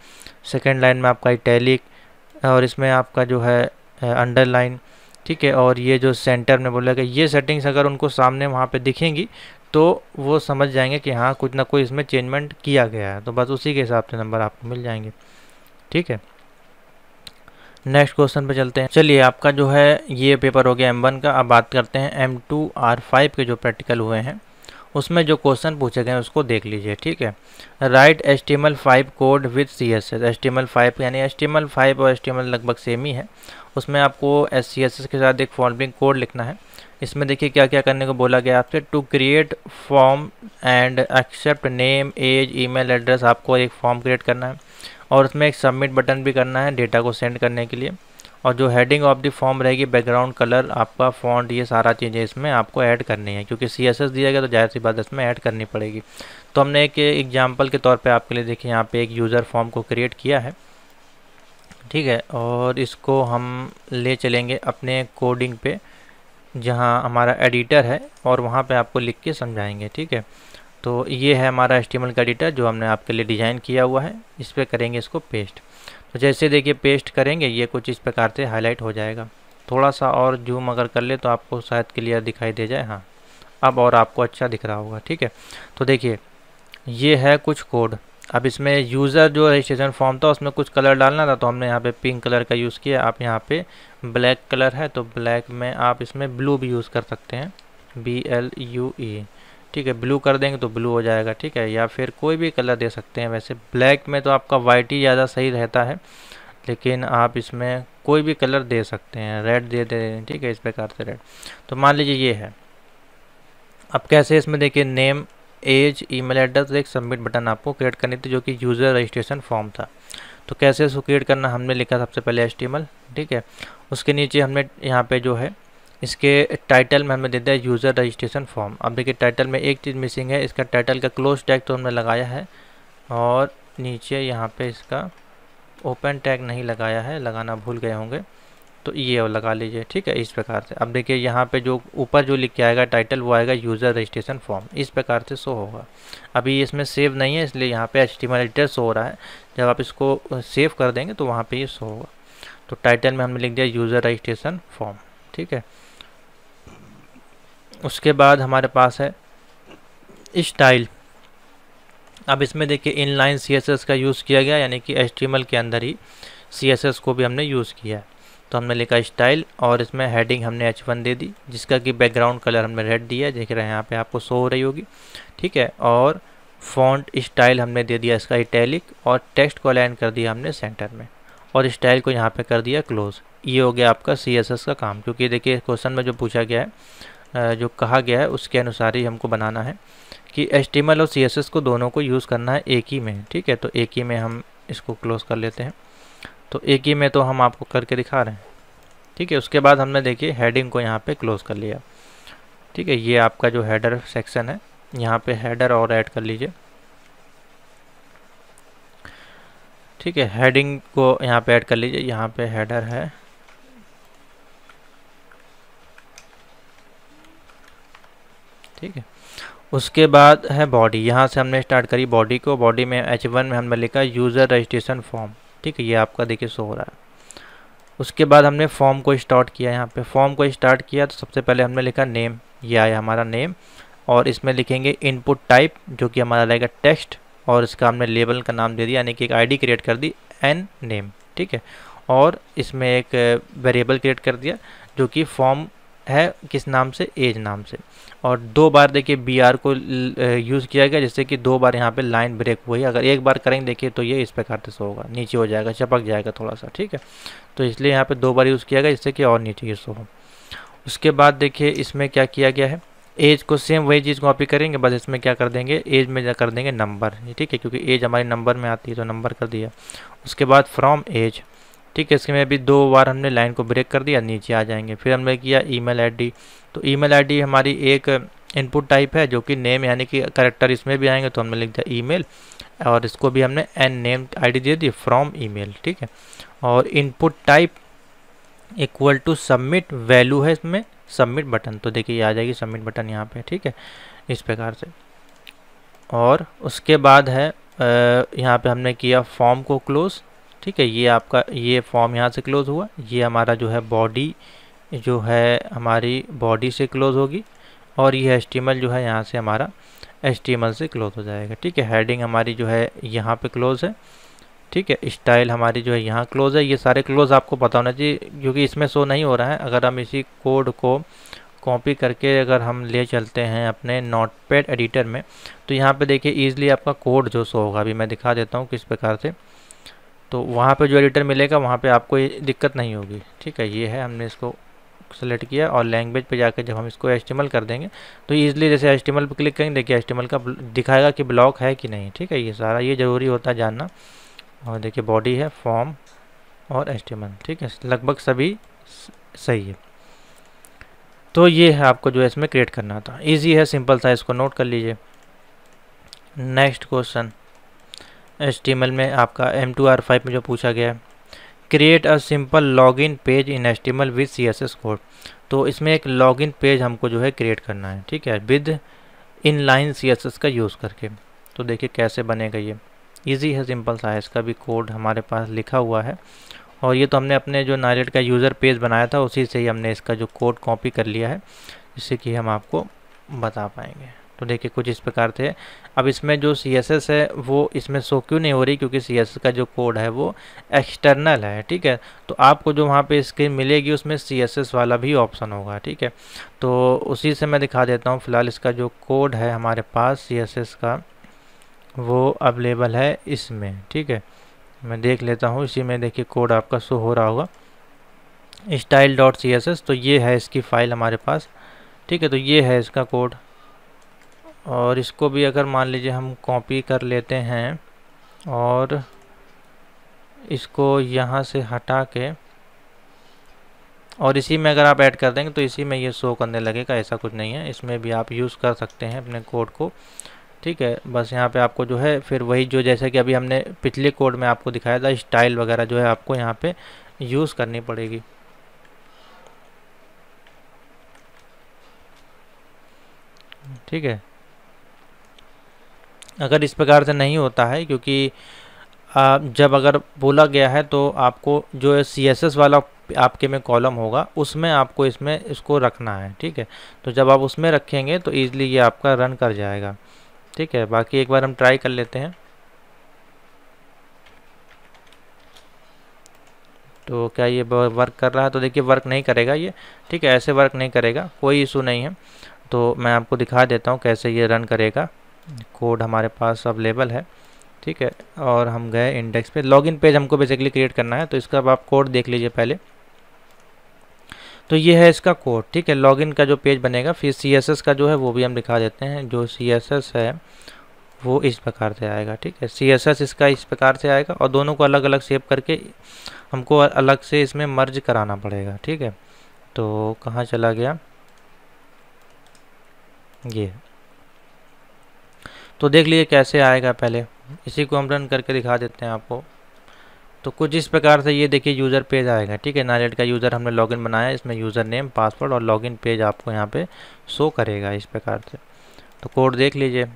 सेकेंड लाइन में आपका इटैलिक और इसमें आपका जो है अंडरलाइन ठीक है और ये जो सेंटर में बोला गया ये सेटिंग्स अगर उनको सामने वहाँ पे दिखेंगी तो वो समझ जाएंगे कि हाँ कुछ ना कोई इसमें चेंजमेंट किया गया है तो बस उसी के हिसाब से नंबर आपको मिल जाएंगे ठीक है नेक्स्ट क्वेश्चन पे चलते हैं चलिए आपका जो है ये पेपर हो गया एम वन का अब बात करते हैं एम टू आर फाइव के जो प्रैक्टिकल हुए हैं उसमें जो क्वेश्चन पूछे गए हैं उसको देख लीजिए ठीक है write H T M L five code with C S S S T M L five यानी H T M L five और एच टी एम एल लगभग सेम ही है उसमें आपको एस सी एस एस के साथ एक फॉर्मिंग कोड लिखना है इसमें देखिए क्या क्या करने को बोला गया आपसे to create form and accept name age email address आपको एक फॉर्म क्रिएट करना है और उसमें एक सबमिट बटन भी करना है डेटा को सेंड करने के लिए और जो हेडिंग ऑफ द फॉर्म रहेगी बैकग्राउंड कलर आपका फॉन्ट ये सारा चीज़ें इसमें आपको ऐड करनी है क्योंकि सी दिया गया तो जाहिर सी बात इसमें ऐड करनी पड़ेगी तो हमने एक एग्जाम्पल के तौर पर आपके लिए देखिए यहाँ पे एक यूज़र फॉर्म को क्रिएट किया है ठीक है और इसको हम ले चलेंगे अपने कोडिंग पे जहाँ हमारा एडिटर है और वहाँ पे आपको लिख के समझाएंगे ठीक है तो ये है हमारा एस्टिमल का एडिटर जो हमने आपके लिए डिज़ाइन किया हुआ है इस पर करेंगे इसको पेस्ट तो जैसे देखिए पेस्ट करेंगे ये कुछ इस प्रकार से हाईलाइट हो जाएगा थोड़ा सा और जूम अगर कर ले तो आपको शायद क्लियर दिखाई दे जाए हाँ अब और आपको अच्छा दिख रहा होगा ठीक है तो देखिए ये है कुछ कोड अब इसमें यूज़र जो रजिस्ट्रेशन फॉर्म था उसमें कुछ कलर डालना था तो हमने यहाँ पे पिंक कलर का यूज़ किया आप यहाँ पे ब्लैक कलर है तो ब्लैक में आप इसमें ब्लू भी यूज़ कर सकते हैं बी एल यू ई ठीक है ब्लू कर देंगे तो ब्लू हो जाएगा ठीक है या फिर कोई भी कलर दे सकते हैं वैसे ब्लैक में तो आपका वाइट ही ज़्यादा सही रहता है लेकिन आप इसमें कोई भी कलर दे सकते हैं रेड दे दे ठीक है इस प्रकार से रेड तो मान लीजिए ये है अब कैसे इसमें देखिए नेम एज ईमेल एड्रेस एक सबमिट बटन आपको क्रिएट करनी थी जो कि यूज़र रजिस्ट्रेशन फॉर्म था तो कैसे इसको क्रिएट करना हमने लिखा सबसे पहले एस ठीक है उसके नीचे हमने यहाँ पे जो है इसके टाइटल में हमने दे दिया यूज़र रजिस्ट्रेशन फॉर्म अब देखिए टाइटल में एक चीज़ मिसिंग है इसका टाइटल का क्लोज टैग तो हमने लगाया है और नीचे यहाँ पे इसका ओपन टैग नहीं लगाया है लगाना भूल गए होंगे तो ये लगा लीजिए ठीक है इस प्रकार से अब देखिए यहाँ पे जो ऊपर जो लिख के आएगा टाइटल वो आएगा यूज़र रजिस्ट्रेशन फॉर्म इस प्रकार से शो होगा अभी इसमें सेव नहीं है इसलिए यहाँ पे एच टी एडिटर शो हो रहा है जब आप इसको सेव कर देंगे तो वहाँ पे ये शो होगा तो टाइटल में हमने लिख दिया यूज़र रजिस्ट्रेशन फॉर्म ठीक है उसके बाद हमारे पास है स्टाइल अब इसमें देखिए लाइन सी एस एस का यूज़ किया गया यानी कि एच टी एम एल के अंदर ही सी एस एस को भी हमने यूज़ किया है તમ મેલે કા સ્ટાઈલ ઓર ઇસમે હેડિંગ હમણે h1 દે દી જિસકા કે બેકગ્રાઉન્ડ કલર હમણે રેડ દિયા દેખ રહે હે યહાં પે આપકો शो રહી હોગી ઠીક હે ઓર ફોન્ટ સ્ટાઈલ હમણે દે દિયા ઇસકા ઇટેલિક ઓર ટેક્સ્ટ કો અલાઈન કર દિયા હમણે સેન્ટર મે ઓર સ્ટાઈલ કો યહાં પે કર દિયા ક્લોઝ યે હો ગયા આપકા css કા કામ ક્યોકી દેખिए क्वेश्चन મે જો પૂછા ગયા હે જો કહા ગયા હે ઉસકે અનુસાર હમકો બનાના હે કી html ઓર css કો દોનો કો use karna hai ek hi mein ઠીક હે તો ek hi mein hum isko close kar lete hain तो एक ही में तो हम आपको करके दिखा रहे हैं ठीक है उसके बाद हमने देखिए हेडिंग को यहाँ पे क्लोज़ कर लिया ठीक है ये आपका जो हेडर सेक्शन है यहाँ पे हेडर और ऐड कर लीजिए ठीक है हेडिंग को यहाँ पे ऐड कर लीजिए यहाँ पे हेडर है ठीक है उसके बाद है बॉडी यहाँ से हमने स्टार्ट करी बॉडी को बॉडी में एच वन में हमने लिखा यूज़र रजिस्ट्रेशन फॉर्म ठीक है ये आपका देखिए शो हो रहा है उसके बाद हमने फॉर्म को स्टार्ट किया यहाँ पे फॉर्म को स्टार्ट किया तो सबसे पहले हमने लिखा नेम ये आया हमारा नेम और इसमें लिखेंगे इनपुट टाइप जो कि हमारा रहेगा टेक्स्ट और इसका हमने लेबल का नाम दे दिया यानी कि एक आईडी क्रिएट कर दी एन नेम ठीक है और इसमें एक वेरिएबल क्रिएट कर दिया जो कि फॉर्म है किस नाम से एज नाम से और दो बार देखिए बी आर को यूज़ किया गया जिससे कि दो बार यहाँ पे लाइन ब्रेक हुई अगर एक बार करेंगे देखिए तो ये इस प्रकार से होगा नीचे हो जाएगा चपक जाएगा थोड़ा सा ठीक है तो इसलिए यहाँ पे दो बार यूज़ किया गया जिससे कि और नीचे ये सो हो उसके बाद देखिए इसमें क्या किया गया है एज को सेम वही चीज़ कॉपी करेंगे बस इसमें क्या कर देंगे एज में कर देंगे नंबर ठीक है क्योंकि एज हमारे नंबर में आती है तो नंबर कर दिया उसके बाद फ्रॉम एज ठीक है इसके में अभी दो बार हमने लाइन को ब्रेक कर दिया नीचे आ जाएंगे फिर हमने किया ईमेल आईडी तो ईमेल आईडी हमारी एक इनपुट टाइप है जो कि नेम यानी कि करेक्टर इसमें भी आएंगे तो हमने लिख दिया ईमेल और इसको भी हमने एन नेम आईडी दे दी फ्रॉम ईमेल ठीक है और input type equal to submit value है इसमें सबमिट बटन तो देखिए ये आ जाएगी सबमिट बटन यहाँ पे ठीक है इस प्रकार से और उसके बाद है यहाँ पे हमने किया फॉर्म को क्लोज़ ठीक है ये आपका ये फॉर्म यहाँ से क्लोज़ हुआ ये हमारा जो है बॉडी जो है हमारी बॉडी से क्लोज़ होगी और ये एस जो है यहाँ से हमारा एस से क्लोज़ हो जाएगा ठीक है हेडिंग हमारी जो है यहाँ पे क्लोज़ है ठीक है स्टाइल हमारी जो है यहाँ क्लोज़ है ये सारे क्लोज़ आपको पता होना चाहिए क्योंकि इसमें शो नहीं हो रहा है अगर हम इसी कोड को कॉपी करके अगर हम ले चलते हैं अपने नोट एडिटर में तो यहाँ पर देखिए ईजिली आपका कोड जो शो होगा अभी मैं दिखा देता हूँ किस प्रकार से तो वहाँ पे जो एडिटर मिलेगा वहाँ पे आपको ये दिक्कत नहीं होगी ठीक है ये है हमने इसको सेलेक्ट किया और लैंग्वेज पे जाकर जब हम इसको एच कर देंगे तो ईजिली जैसे एच पे क्लिक करेंगे देखिए एच का दिखाएगा कि ब्लॉक है कि नहीं ठीक है ये सारा ये ज़रूरी होता है जानना और देखिए बॉडी है फॉर्म और एच ठीक है लगभग सभी सही है तो ये है आपको जो इसमें क्रिएट करना था ईजी है सिंपल था इसको नोट कर लीजिए नेक्स्ट क्वेश्चन एच में आपका एम टू आर फाइव में जो पूछा गया है create a simple login page in H T M L with C S S code तो इसमें एक लॉगिन पेज हमको जो है क्रिएट करना है ठीक है with inline C S S का यूज़ करके तो देखिए कैसे बनेगा ये ईजी है सिंपल सा है इसका भी कोड हमारे पास लिखा हुआ है और ये तो हमने अपने जो नारेट का यूज़र पेज बनाया था उसी से ही हमने इसका जो कोड कॉपी कर लिया है जिससे कि हम आपको बता पाएंगे तो देखिए कुछ इस प्रकार थे अब इसमें जो सी है वो इसमें शो क्यों नहीं हो रही क्योंकि सी का जो कोड है वो एक्सटर्नल है ठीक है तो आपको जो वहाँ पे स्क्रीन मिलेगी उसमें सी वाला भी ऑप्शन होगा ठीक है तो उसी से मैं दिखा देता हूँ फ़िलहाल इसका जो कोड है हमारे पास सी का वो अवेलेबल है इसमें ठीक है मैं देख लेता हूँ इसी में देखिए कोड आपका शो हो रहा होगा style dot C S S तो ये है इसकी फ़ाइल हमारे पास ठीक है तो ये है इसका कोड और इसको भी अगर मान लीजिए हम कॉपी कर लेते हैं और इसको यहाँ से हटा के और इसी में अगर आप ऐड कर देंगे तो इसी में ये शो करने लगेगा ऐसा कुछ नहीं है इसमें भी आप यूज़ कर सकते हैं अपने कोड को ठीक है बस यहाँ पे आपको जो है फिर वही जो जैसे कि अभी हमने पिछले कोड में आपको दिखाया था स्टाइल वगैरह जो है आपको यहाँ पे यूज़ करनी पड़ेगी ठीक है अगर इस प्रकार से नहीं होता है क्योंकि जब अगर बोला गया है तो आपको जो सी एस एस वाला आपके में कॉलम होगा उसमें आपको इसमें इसको रखना है ठीक है तो जब आप उसमें रखेंगे तो ईज़िली ये आपका रन कर जाएगा ठीक है बाकी एक बार हम ट्राई कर लेते हैं तो क्या ये वर्क कर रहा है तो देखिए वर्क नहीं करेगा ये ठीक है ऐसे वर्क नहीं करेगा कोई इशू नहीं है तो मैं आपको दिखा देता हूँ कैसे ये रन करेगा कोड हमारे पास अवेलेबल है ठीक है और हम गए इंडेक्स पे लॉगिन पेज हमको बेसिकली क्रिएट करना है तो इसका अब आप कोड देख लीजिए पहले तो ये है इसका कोड ठीक है लॉगिन का जो पेज बनेगा फिर सी का जो है वो भी हम दिखा देते हैं जो सी है वो इस प्रकार से आएगा ठीक है सी इसका इस प्रकार से आएगा और दोनों को अलग अलग सेव करके हमको अलग से इसमें मर्ज कराना पड़ेगा ठीक है तो कहाँ चला गया ये तो देख लीजिए कैसे आएगा पहले इसी को हम रन करके दिखा देते हैं आपको तो कुछ इस प्रकार से ये देखिए यूज़र पेज आएगा ठीक है नारेट का यूज़र हमने लॉगिन बनाया इसमें यूज़र नेम पासवर्ड और लॉगिन पेज आपको यहाँ पे शो करेगा इस प्रकार से तो कोड देख लीजिए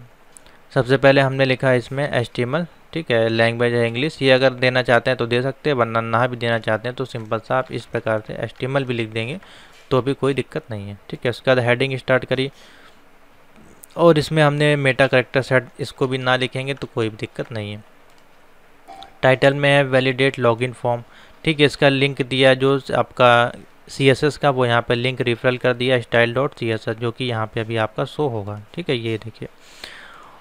सबसे पहले हमने लिखा इसमें एच ठीक है लैंग्वेज है इंग्लिश ये अगर देना चाहते हैं तो दे सकते हैं वरना ना भी देना चाहते हैं तो सिंपल सा आप इस प्रकार से एच भी लिख देंगे तो भी कोई दिक्कत नहीं है ठीक है उसके बाद हेडिंग स्टार्ट करिए और इसमें हमने मेटा करेक्टर सेट इसको भी ना लिखेंगे तो कोई भी दिक्कत नहीं है टाइटल में है वैलिडेट लॉगिन फॉर्म ठीक है इसका लिंक दिया जो आपका सी एस एस का वो यहाँ पे लिंक रिफरल कर दिया style dot C S S जो कि यहाँ पे अभी आपका शो होगा ठीक है ये देखिए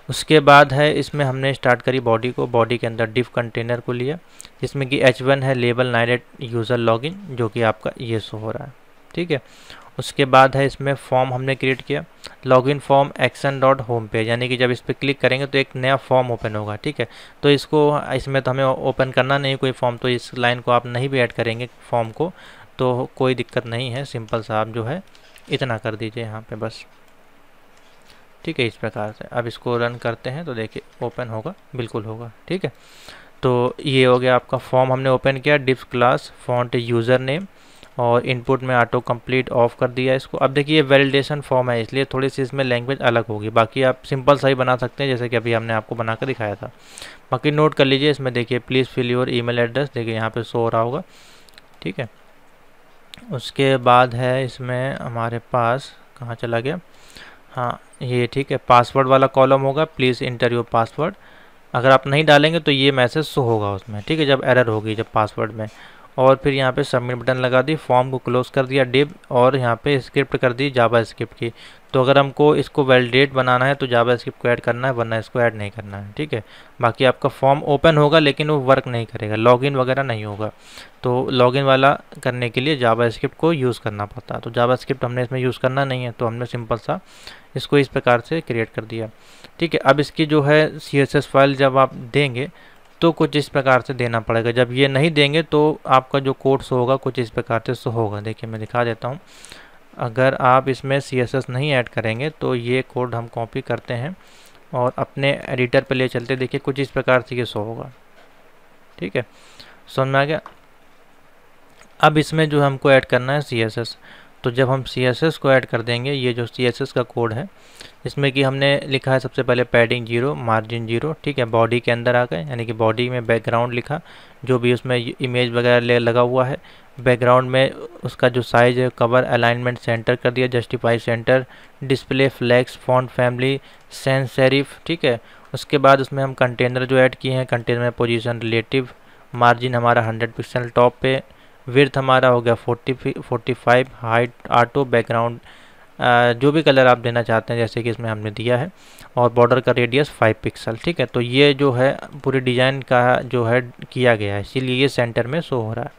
उसके बाद है इसमें हमने स्टार्ट करी बॉडी को बॉडी के अंदर डिफ कंटेनर को लिया जिसमें कि एच वन है लेबल नाइन यूज़र लॉगिन जो कि आपका ये शो हो रहा है ठीक है उसके बाद है इसमें फॉर्म हमने क्रिएट किया login form action dot home पे यानी कि जब इस पर क्लिक करेंगे तो एक नया फॉर्म ओपन होगा ठीक है तो इसको इसमें तो हमें ओपन करना नहीं कोई फॉर्म तो इस लाइन को आप नहीं भी ऐड करेंगे फॉर्म को तो कोई दिक्कत नहीं है सिंपल सा आप जो है इतना कर दीजिए यहाँ पे बस ठीक है इस प्रकार से अब इसको रन करते हैं तो देखिए ओपन होगा बिल्कुल होगा ठीक है तो ये हो गया आपका फॉर्म हमने ओपन किया divs class font username और इनपुट में ऑटो कंप्लीट ऑफ कर दिया इसको अब देखिए ये वैलिडेशन फॉर्म है इसलिए थोड़ी सी इसमें लैंग्वेज अलग होगी बाकी आप सिंपल सा ही बना सकते हैं जैसे कि अभी हमने आपको बना कर दिखाया था बाकी नोट कर लीजिए इसमें देखिए please fill your email address देखिए यहाँ पे शो हो रहा होगा ठीक है उसके बाद है इसमें हमारे पास कहाँ चला गया हाँ ये ठीक है पासवर्ड वाला कॉलम होगा प्लीज़ इंटर योर पासवर्ड अगर आप नहीं डालेंगे तो ये मैसेज शो होगा उसमें ठीक है जब एरर होगी जब पासवर्ड में और फिर यहाँ पे सबमिट बटन लगा दी फॉर्म को क्लोज कर दिया डिब और यहाँ पे स्क्रिप्ट कर दी जावा स्क्रिप्ट की तो अगर हमको इसको वैलिडेट बनाना है तो जावा स्क्रिप्ट को ऐड करना है वरना इसको ऐड नहीं करना है ठीक है बाकी आपका फॉर्म ओपन होगा लेकिन वो वर्क नहीं करेगा लॉगिन वगैरह नहीं होगा तो लॉगिन वाला करने के लिए जावा स्क्रिप्ट को यूज़ करना पड़ता तो जावा स्क्रिप्ट हमने इसमें यूज़ करना नहीं है तो हमने सिंपल सा इसको इस प्रकार से क्रिएट कर दिया ठीक है अब इसकी जो है सी फाइल जब आप देंगे तो कुछ इस प्रकार से देना पड़ेगा जब ये नहीं देंगे तो आपका जो कोड होगा कुछ इस प्रकार से सो होगा देखिए मैं दिखा देता हूँ अगर आप इसमें सी एस एस नहीं ऐड करेंगे तो ये कोड हम कॉपी करते हैं और अपने एडिटर पर ले चलते देखिए कुछ इस प्रकार से ये सो होगा ठीक है समझ में आ गया अब इसमें जो हमको ऐड करना है सी एस एस तो जब हम सी एस एस को ऐड कर देंगे ये जो सी एस एस का कोड है इसमें कि हमने लिखा है सबसे पहले पैडिंग जीरो मार्जिन जीरो ठीक है बॉडी के अंदर आ गए यानी कि बॉडी में बैकग्राउंड लिखा जो भी उसमें इमेज वगैरह ले लगा हुआ है बैकग्राउंड में उसका जो साइज़ है कवर अलाइनमेंट सेंटर कर दिया justify centre display flex font family sans serif ठीक है उसके बाद उसमें हम कंटेनर जो ऐड किए हैं कंटेनर में पोजीशन रिलेटिव मार्जिन हमारा हंड्रेड पिक्सल टॉप पे विर्थ हमारा हो गया forty forty five height auto background जो भी कलर आप देना चाहते हैं जैसे कि इसमें हमने दिया है और बॉर्डर का रेडियस फाइव पिक्सल ठीक है तो ये जो है पूरे डिज़ाइन का जो है किया गया है इसीलिए ये सेंटर में शो हो रहा है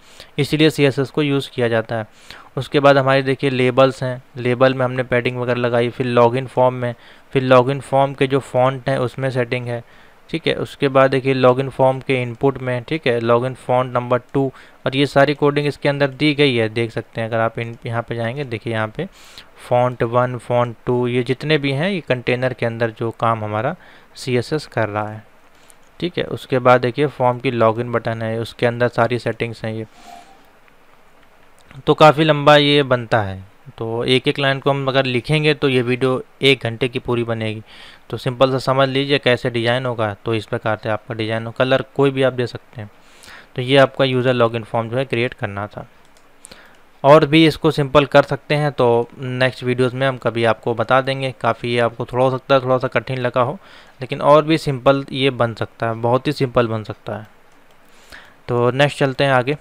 इसीलिए सी को यूज़ किया जाता है उसके बाद हमारे देखिए लेबल्स हैं लेबल में हमने पैडिंग वगैरह लगाई फिर लॉगिन फॉर्म में फिर लॉगिन फॉर्म के जो फॉन्ट हैं उसमें सेटिंग है ठीक है उसके बाद देखिए लॉगिन फॉर्म के इनपुट में ठीक है लॉगिन फॉन्ट नंबर टू और ये सारी कोडिंग इसके अंदर दी गई है देख सकते हैं अगर आप इन यहाँ पे जाएंगे देखिए यहाँ पे फॉन्ट वन फॉन्ट टू ये जितने भी हैं ये कंटेनर के अंदर जो काम हमारा सी कर रहा है ठीक है उसके बाद देखिए फॉर्म की लॉगिन बटन है उसके अंदर सारी सेटिंग्स हैं ये तो काफ़ी लंबा ये बनता है तो एक एक लाइन को हम अगर लिखेंगे तो ये वीडियो एक घंटे की पूरी बनेगी तो सिंपल सा समझ लीजिए कैसे डिज़ाइन होगा तो इस प्रकार से आपका डिज़ाइन हो कलर कोई भी आप दे सकते हैं तो ये आपका यूज़र लॉगिन फॉर्म जो है क्रिएट करना था और भी इसको सिंपल कर सकते हैं तो नेक्स्ट वीडियोस में हम कभी आपको बता देंगे काफ़ी ये आपको थोड़ा हो सकता है थोड़ा सा कठिन लगा हो लेकिन और भी सिंपल ये बन सकता है बहुत ही सिंपल बन सकता है तो नेक्स्ट चलते हैं आगे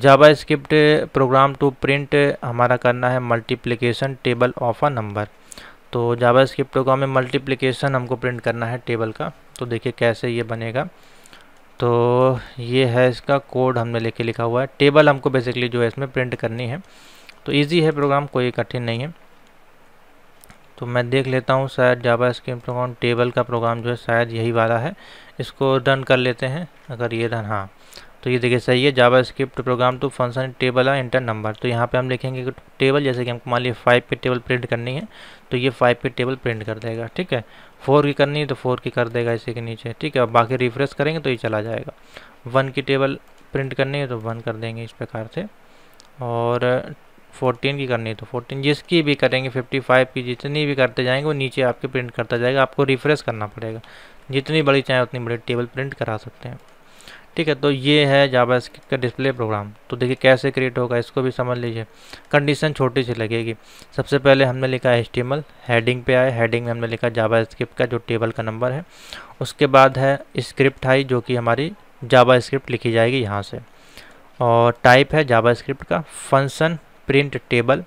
JavaScript program to print हमारा करना है multiplication table of a number तो जावा स्क्रिप्ट प्रोग्राम में मल्टीप्लिकेशन हमको प्रिंट करना है टेबल का तो देखिए कैसे ये बनेगा तो ये है इसका कोड हमने लेके लिखा हुआ है टेबल हमको बेसिकली जो है इसमें प्रिंट करनी है तो इजी है प्रोग्राम कोई कठिन नहीं है तो मैं देख लेता हूँ शायद जावा स्क्रिप्ट प्रोग्राम टेबल का प्रोग्राम जो है शायद यही वाला है इसको रन कर लेते हैं अगर ये रन हाँ तो ये देखिए सही है JavaScript program to function table है इंटर नंबर तो यहाँ पे हम लिखेंगे टेबल जैसे कि हमको मान लीजिए फाइव पे टेबल प्रिंट करनी है तो ये फाइव पे टेबल प्रिंट कर देगा ठीक है फोर की करनी है तो फोर की कर देगा इसी के नीचे ठीक है और बाकी रिफ्रेश करेंगे तो ये चला जाएगा वन की टेबल प्रिंट करनी है तो वन कर देंगे इस प्रकार से और फोर्टीन की करनी है तो फोर्टीन जिसकी भी करेंगे फिफ्टी फाइव की जितनी भी करते जाएंगे वो नीचे आपके प्रिंट करता जाएगा आपको रिफ्रेश करना पड़ेगा जितनी बड़ी चाहे उतनी बड़ी टेबल प्रिंट करा सकते हैं ठीक है तो ये है जावास्क्रिप्ट का डिस्प्ले प्रोग्राम तो देखिए कैसे क्रिएट होगा इसको भी समझ लीजिए कंडीशन छोटी सी लगेगी सबसे पहले हमने लिखा एच टी हेडिंग पे आए हेडिंग में हमने लिखा जावास्क्रिप्ट का जो टेबल का नंबर है उसके बाद है स्क्रिप्ट आई जो कि हमारी जावास्क्रिप्ट लिखी जाएगी यहाँ से और टाइप है स्क्रिप्ट का function print table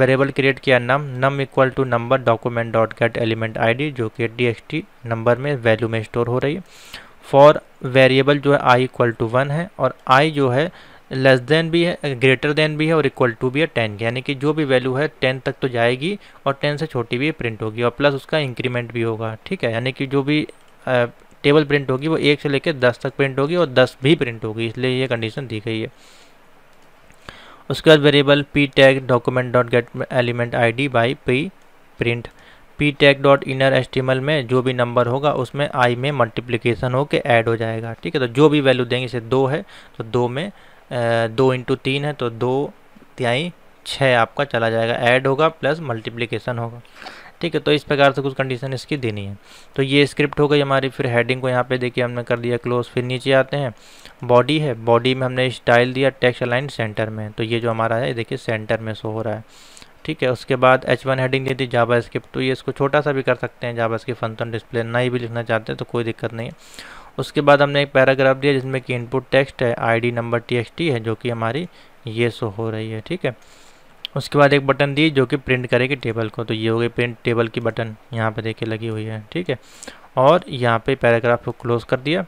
variable create किया num num equal to number document dot get element ID जो कि डी नंबर में वैल्यू में स्टोर हो रही है फॉर वेरिएबल जो है आई इक्वल टू वन है और आई जो है लेस देन भी है ग्रेटर देन भी है और इक्वल टू भी है टेन के यानी कि जो भी वैल्यू है टेन तक तो जाएगी और टेन से छोटी भी प्रिंट होगी और प्लस उसका इंक्रीमेंट भी होगा ठीक है यानी कि जो भी टेबल प्रिंट होगी वो एक से लेकर दस तक प्रिंट होगी और दस भी प्रिंट होगी इसलिए ये कंडीशन दी गई है उसके बाद variable P tag document dot get element I D by P print P tag dot inner HTML में जो भी नंबर होगा उसमें आई में मल्टीप्लिकेशन होकर ऐड हो जाएगा ठीक है तो जो भी वैल्यू देंगे जैसे दो है तो दो में दो इंटू तीन है तो दो त्याई छः आपका चला जाएगा ऐड होगा प्लस मल्टीप्लिकेशन होगा ठीक है तो इस प्रकार से कुछ कंडीशन इसकी देनी है तो ये स्क्रिप्ट हो गई हमारी फिर हेडिंग को यहाँ पे देखिए हमने कर दिया क्लोज फिर नीचे आते हैं बॉडी है बॉडी में हमने स्टाइल दिया टेक्स्ट अलाइन सेंटर में तो ये जो हमारा है देखिए सेंटर में शो हो रहा है ठीक है उसके बाद एच वन हेडिंग दी थी जावा स्क्रिप्ट तो ये इसको छोटा सा भी कर सकते हैं जावा स्क्रिप्ट फंक्शन डिस्प्ले नहीं भी लिखना चाहते हैं तो कोई दिक्कत नहीं है उसके बाद हमने एक पैराग्राफ दिया जिसमें कि इनपुट टेक्स्ट है आईडी नंबर टी है जो कि हमारी ये शो हो रही है ठीक है उसके बाद एक बटन दी जो कि प्रिंट करेगी टेबल को तो ये हो गई प्रिंट टेबल की बटन यहाँ पर देखे लगी हुई है ठीक है और यहाँ पर पैराग्राफ को क्लोज कर दिया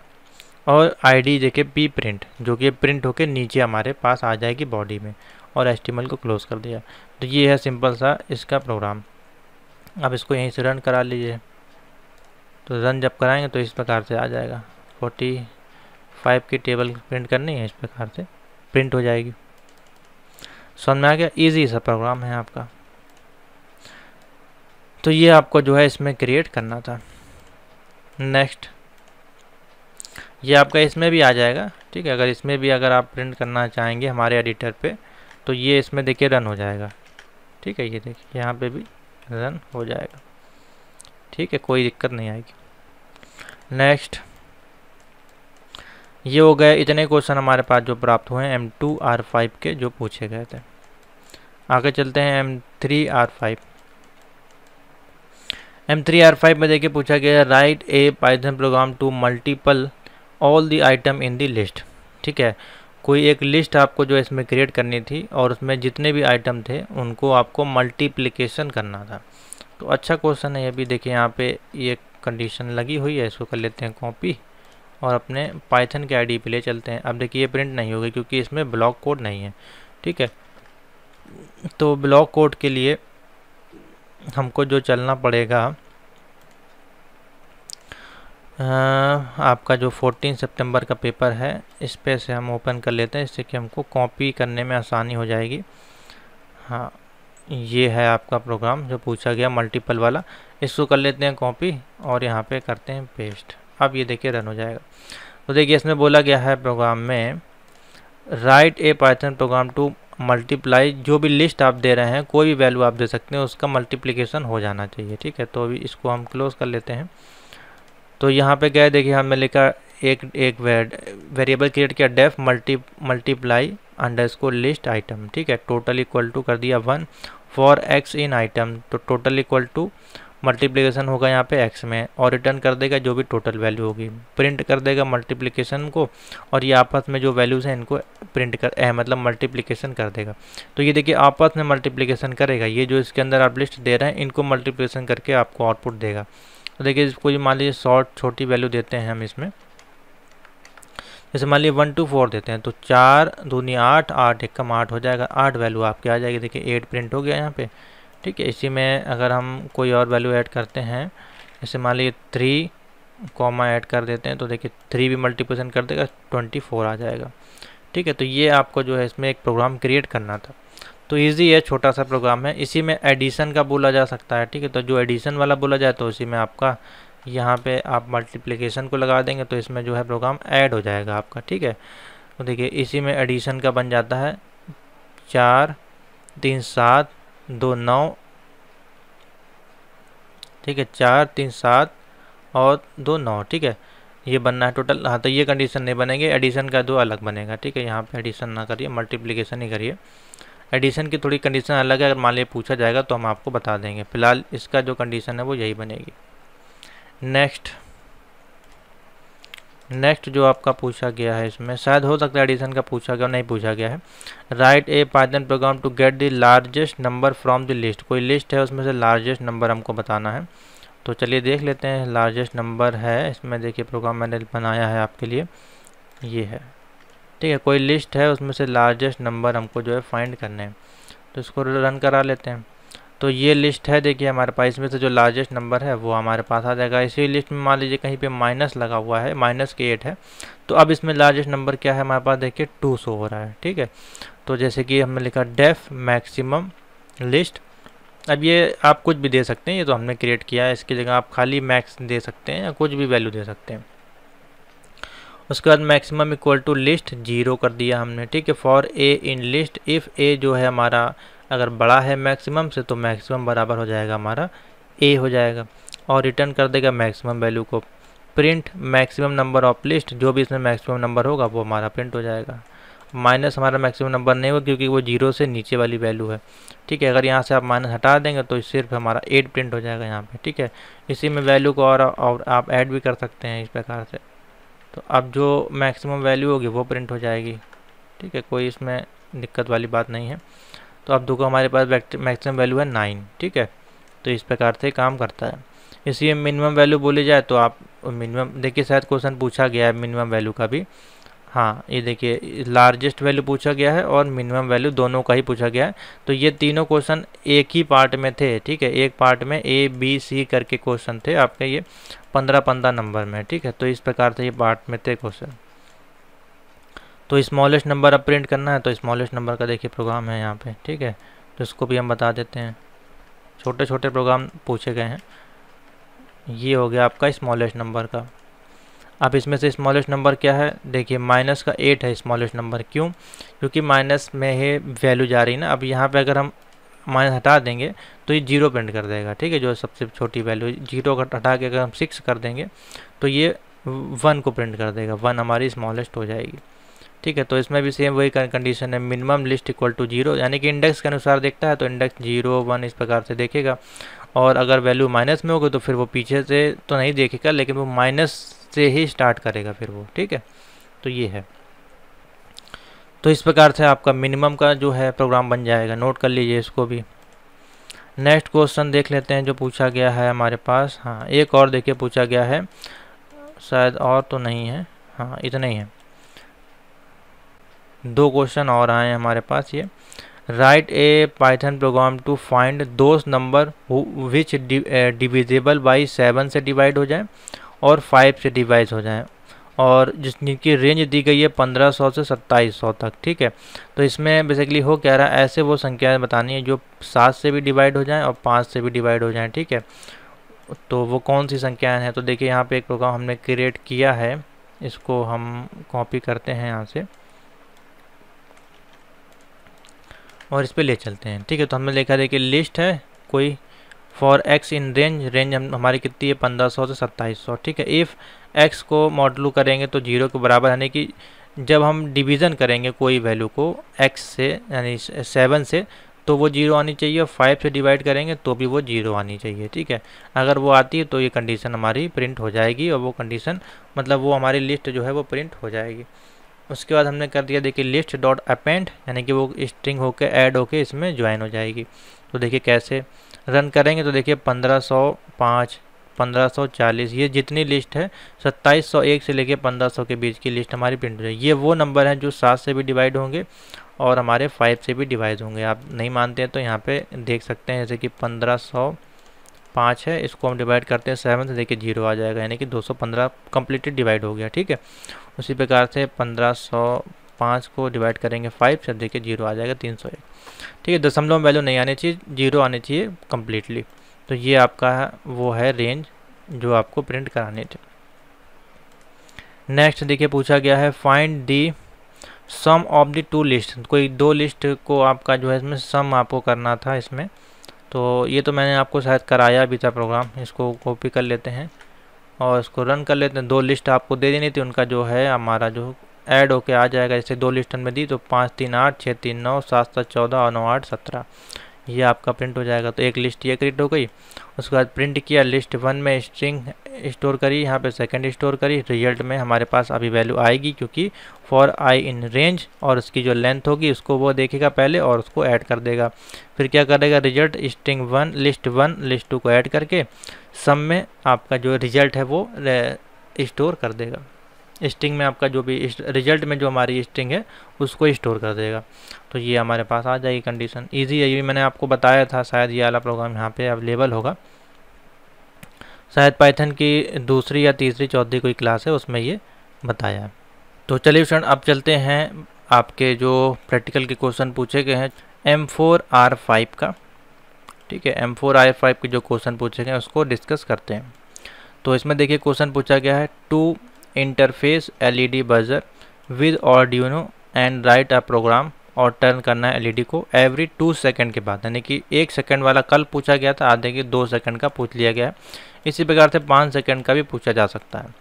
और आई डी देखे पी प्रिंट जो कि प्रिंट होकर नीचे हमारे पास आ जाएगी बॉडी में और एस को क्लोज़ कर दिया तो ये है सिंपल सा इसका प्रोग्राम अब इसको यहीं से रन करा लीजिए तो रन जब कराएंगे तो इस प्रकार से आ जाएगा फोर्टी फाइव की टेबल प्रिंट करनी है इस प्रकार से प्रिंट हो जाएगी समझ में आ गया ईजी सा प्रोग्राम है आपका तो ये आपको जो है इसमें क्रिएट करना था नेक्स्ट ये आपका इसमें भी आ जाएगा ठीक है अगर इसमें भी अगर आप प्रिंट करना चाहेंगे हमारे एडिटर पे तो ये इसमें देखिए रन हो जाएगा ठीक है ये देखिए यहाँ पे भी रन हो जाएगा ठीक है कोई दिक्कत नहीं आएगी नेक्स्ट ये हो गए इतने क्वेश्चन हमारे पास जो प्राप्त हुए हैं एम टू आर फाइव के जो पूछे गए थे आगे चलते हैं M three R five M three R five में देखिए पूछा गया है write a Python program to multiple all the item in the list ठीक है कोई एक लिस्ट आपको जो इसमें क्रिएट करनी थी और उसमें जितने भी आइटम थे उनको आपको मल्टीप्लिकेशन करना था तो अच्छा क्वेश्चन है ये भी देखिए यहाँ पे ये कंडीशन लगी हुई है इसको कर लेते हैं कॉपी और अपने पाइथन के आईडी पे ले चलते हैं अब देखिए ये प्रिंट नहीं होगी क्योंकि इसमें ब्लॉक कोड नहीं है ठीक है तो ब्लॉक कोड के लिए हमको जो चलना पड़ेगा हाँ, आपका जो 14 सितंबर का पेपर है इस पे से हम ओपन कर लेते हैं इससे कि हमको कॉपी करने में आसानी हो जाएगी हाँ ये है आपका प्रोग्राम जो पूछा गया मल्टीपल वाला इसको कर लेते हैं कॉपी और यहाँ पे करते हैं पेस्ट अब ये देखिए रन हो जाएगा तो देखिए इसमें बोला गया है प्रोग्राम में write a Python program to multiply जो भी लिस्ट आप दे रहे हैं कोई भी वैल्यू आप दे सकते हैं उसका मल्टीप्लिकेशन हो जाना चाहिए ठीक है तो अभी इसको हम क्लोज़ कर लेते हैं तो यहाँ पे गए देखिए हमने लिखा एक एक वेरिएबल क्रिएट किया डेफ मल्टी मल्टीप्लाई अंडर इसको लिस्ट आइटम ठीक है टोटल इक्वल टू कर दिया one for X in item तो टोटल इक्वल टू मल्टीप्लिकेशन होगा यहाँ पे एक्स में और रिटर्न कर देगा जो भी टोटल वैल्यू होगी प्रिंट कर देगा मल्टीप्लिकेशन को और ये आपस में जो वैल्यूज़ हैं इनको प्रिंट कर ए, मतलब मल्टीप्लिकेशन कर देगा तो ये देखिए आपस में मल्टीप्लिकेशन करेगा ये जो इसके अंदर आप लिस्ट दे रहे हैं इनको मल्टीप्लिकेशन करके आपको आउटपुट देगा देखिए कोई मान लीजिए शॉर्ट छोटी वैल्यू देते हैं हम इसमें जैसे मान लीजिए वन टू फोर देते हैं तो चार दूनी आठ आठ एक कम आठ हो जाएगा आठ वैल्यू आपके आ जाएगी देखिए एट प्रिंट हो गया यहाँ पे ठीक है इसी में अगर हम कोई और वैल्यू ऐड करते हैं जैसे मान लीजिए थ्री कॉमा ऐड कर देते हैं तो देखिए थ्री भी मल्टीप्लिकेशन कर देगा ट्वेंटी फोर आ जाएगा ठीक है तो ये आपको जो है इसमें एक प्रोग्राम क्रिएट करना था तो इजी है छोटा सा प्रोग्राम है इसी में एडिशन का बोला जा सकता है ठीक है तो जो एडिशन वाला बोला जाए तो उसी में आपका यहाँ पे आप मल्टीप्लिकेशन को लगा देंगे तो इसमें जो है प्रोग्राम ऐड हो जाएगा आपका ठीक है तो देखिए इसी में एडिशन का बन जाता है चार तीन सात दो नौ ठीक है चार तीन सात और दो नौ ठीक है ये बनना है टोटल हाँ तो ये कंडीशन नहीं बनेंगे एडिशन का दो अलग बनेगा ठीक है यहाँ पे एडिशन ना करिए मल्टीप्लिकेशन ही करिए एडिशन की थोड़ी कंडीशन अलग है अगर मान लीजिए पूछा जाएगा तो हम आपको बता देंगे फिलहाल इसका जो कंडीशन है वो यही बनेगी नेक्स्ट नेक्स्ट जो आपका पूछा गया है इसमें शायद हो सकता है एडिशन का पूछा गया नहीं पूछा गया है write a Python program to get the largest number from the list कोई लिस्ट है उसमें से लार्जेस्ट नंबर हमको बताना है तो चलिए देख लेते हैं लार्जेस्ट नंबर है इसमें देखिए प्रोग्राम मैंने बनाया है आपके लिए ये है ठीक है कोई लिस्ट है उसमें से लार्जेस्ट नंबर हमको जो है फाइंड करने हैं तो इसको रन करा लेते हैं तो ये लिस्ट है देखिए हमारे पास इसमें से जो लार्जेस्ट नंबर है वो हमारे पास आ जाएगा इसी लिस्ट में मान लीजिए कहीं पे माइनस लगा हुआ है माइनस के एट है तो अब इसमें लार्जेस्ट नंबर क्या है हमारे पास देखिए टू सो हो रहा है ठीक है तो जैसे कि हमने लिखा डेफ मैक्सिमम लिस्ट अब ये आप कुछ भी दे सकते हैं ये तो हमने क्रिएट किया है इसकी जगह आप खाली मैक्स दे सकते हैं या कुछ भी वैल्यू दे सकते हैं उसके बाद maximum equal to list zero कर दिया हमने ठीक है for A in list if A जो है हमारा अगर बड़ा है मैक्सिमम से तो मैक्सिमम बराबर हो जाएगा हमारा ए हो जाएगा और रिटर्न कर देगा मैक्सिमम वैल्यू को print maximum number of list जो भी इसमें मैक्सिमम नंबर होगा वो हमारा प्रिंट हो जाएगा माइनस हमारा मैक्सिमम नंबर नहीं होगा क्योंकि वो जीरो से नीचे वाली वैल्यू है ठीक है अगर यहाँ से आप माइनस हटा देंगे तो सिर्फ हमारा एट प्रिंट हो जाएगा यहाँ पे ठीक है इसी में वैल्यू को और, और आप ऐड भी कर सकते हैं इस प्रकार से तो अब जो मैक्सिमम वैल्यू होगी वो प्रिंट हो जाएगी ठीक है कोई इसमें दिक्कत वाली बात नहीं है तो अब देखो हमारे पास मैक्सिमम वैल्यू है नाइन ठीक है तो इस प्रकार से काम करता है इसलिए मिनिमम वैल्यू बोली जाए तो आप मिनिमम देखिए शायद क्वेश्चन पूछा गया है मिनिमम वैल्यू का भी हाँ ये देखिए लार्जेस्ट वैल्यू पूछा गया है और मिनिमम वैल्यू दोनों का ही पूछा गया है तो ये तीनों क्वेश्चन एक ही पार्ट में थे ठीक है एक पार्ट में ए बी सी करके क्वेश्चन थे आपके ये पंद्रह पंद्रह नंबर में ठीक है तो इस प्रकार से ये पार्ट में थे क्वेश्चन तो स्मॉलेस्ट नंबर अब प्रिंट करना है तो स्मॉलेस्ट नंबर का देखिए प्रोग्राम है यहाँ पे ठीक है तो इसको भी हम बता देते हैं छोटे छोटे प्रोग्राम पूछे गए हैं ये हो गया आपका स्मॉलेस्ट नंबर का अब इसमें से स्मॉलेस्ट नंबर क्या है देखिए माइनस का एट है स्मॉलेस्ट नंबर क्यों क्योंकि माइनस में ही वैल्यू जा रही है ना अब यहाँ पर अगर हम माइनस हटा देंगे तो ये जीरो प्रिंट कर देगा ठीक है जो सबसे छोटी वैल्यू जीरो हटा के अगर हम सिक्स कर देंगे तो ये वन को प्रिंट कर देगा वन हमारी स्मॉलेस्ट हो जाएगी ठीक है तो इसमें भी सेम वही कंडीशन है minimum list equal to zero यानी कि इंडेक्स के अनुसार देखता है तो इंडेक्स जीरो वन इस प्रकार से देखेगा और अगर वैल्यू माइनस में होगी तो फिर वो पीछे से तो नहीं देखेगा लेकिन वो माइनस से ही स्टार्ट करेगा फिर वो ठीक है तो ये है तो इस प्रकार से आपका मिनिमम का जो है प्रोग्राम बन जाएगा नोट कर लीजिए इसको भी नेक्स्ट क्वेश्चन देख लेते हैं जो पूछा गया है हमारे पास हाँ एक और देखिए पूछा गया है शायद और तो नहीं है हाँ इतना ही है दो क्वेश्चन और आए हैं हमारे पास ये write a Python program to find those number which divisible by seven से डिवाइड हो जाए और फाइव से डिवाइड हो जाए और जिस जिनकी रेंज दी गई है 1500 से 2700 तक ठीक है तो इसमें बेसिकली हो कह रहा है ऐसे वो संख्याएं बतानी है जो सात से भी डिवाइड हो जाएं और पाँच से भी डिवाइड हो जाएं ठीक है तो वो कौन सी संख्याएं हैं तो देखिए यहाँ पे एक प्रोग्राम हमने क्रिएट किया है इसको हम कॉपी करते हैं यहाँ से और इस पर ले चलते हैं ठीक है तो हमने देखा देखिए लिस्ट है कोई for X in range range हम हमारी कितनी है पंद्रह सौ से सत्ताईस सौ ठीक है इफ़ एक्स को मॉडलू करेंगे तो जीरो के बराबर यानी कि जब हम डिवीज़न करेंगे कोई वैल्यू को एक्स से यानी सेवन से तो वो जीरो आनी चाहिए और फाइव से डिवाइड करेंगे तो भी वो जीरो आनी चाहिए ठीक है अगर वो आती है तो ये कंडीशन हमारी प्रिंट हो जाएगी और वो कंडीशन मतलब वो हमारी लिस्ट जो है वो प्रिंट हो जाएगी उसके बाद हमने कर दिया देखिए लिस्ट डॉट अपेंट यानी कि वो स्ट्रिंग होकर ऐड होके इसमें ज्वाइन हो जाएगी तो देखिए कैसे रन करेंगे तो देखिए पंद्रह सौ पाँच 1540 ये जितनी लिस्ट है 2701 से लेके 1500 के बीच की लिस्ट हमारी प्रिंट हो ये वो नंबर हैं जो सात से भी डिवाइड होंगे और हमारे फाइव से भी डिवाइड होंगे आप नहीं मानते हैं तो यहाँ पे देख सकते हैं जैसे कि पंद्रह सौ पाँच है इसको हम डिवाइड करते हैं सेवन से देखिए जीरो आ जाएगा यानी कि 215 कंप्लीटेड डिवाइड हो गया ठीक है उसी प्रकार से पंद्रह पाँच को डिवाइड करेंगे फाइव से देखिए जीरो आ जाएगा तीन सौ एक ठीक है दशमलव वैल्यू नहीं आनी चाहिए जीरो आनी चाहिए कम्प्लीटली तो ये आपका वो है रेंज जो आपको प्रिंट कराने थे नेक्स्ट देखिए पूछा गया है find the sum of the two list कोई दो लिस्ट को आपका जो है इसमें सम आपको करना था इसमें तो ये तो मैंने आपको शायद कराया भी था प्रोग्राम इसको कॉपी कर लेते हैं और इसको रन कर लेते हैं दो लिस्ट आपको दे देनी थी उनका जो है हमारा जो ऐड होके आ जाएगा जैसे दो लिस्ट में दी तो पाँच तीन आठ छः तीन नौ सात सात चौदह और नौ आठ सत्रह ये आपका प्रिंट हो जाएगा तो एक लिस्ट ये क्रिएट हो गई उसके बाद प्रिंट किया लिस्ट वन में स्ट्रिंग स्टोर करी यहाँ पे सेकंड स्टोर करी रिजल्ट में हमारे पास अभी वैल्यू आएगी क्योंकि फॉर आई इन रेंज और उसकी जो लेंथ होगी उसको वो देखेगा पहले और उसको ऐड कर देगा फिर क्या करेगा result string one list one list two को ऐड करके सम में आपका जो रिजल्ट है वो स्टोर कर देगा स्ट्रिंग में आपका जो भी रिजल्ट में जो हमारी स्ट्रिंग है उसको स्टोर कर देगा तो ये हमारे पास आ जाएगी कंडीशन ईजी है ये भी मैंने आपको बताया था शायद ये वाला प्रोग्राम यहाँ पर अवेलेबल होगा शायद पाइथन की दूसरी या तीसरी चौथी कोई क्लास है उसमें ये बताया तो चलिए फ्रेंड अब चलते हैं आपके जो प्रैक्टिकल के क्वेश्चन पूछे गए हैं एम फोर आर फाइव का ठीक है एम फोर आर फाइव के जो क्वेश्चन पूछे गए हैं उसको डिस्कस करते हैं तो इसमें देखिए क्वेश्चन पूछा गया है to interface LED buzzer with Arduino and write a program और टर्न करना है एलईडी e को एवरी टू सेकंड के बाद यानी कि एक सेकंड वाला कल पूछा गया था आधे के दो सेकंड का पूछ लिया गया है इसी प्रकार से पाँच सेकंड का भी पूछा जा सकता है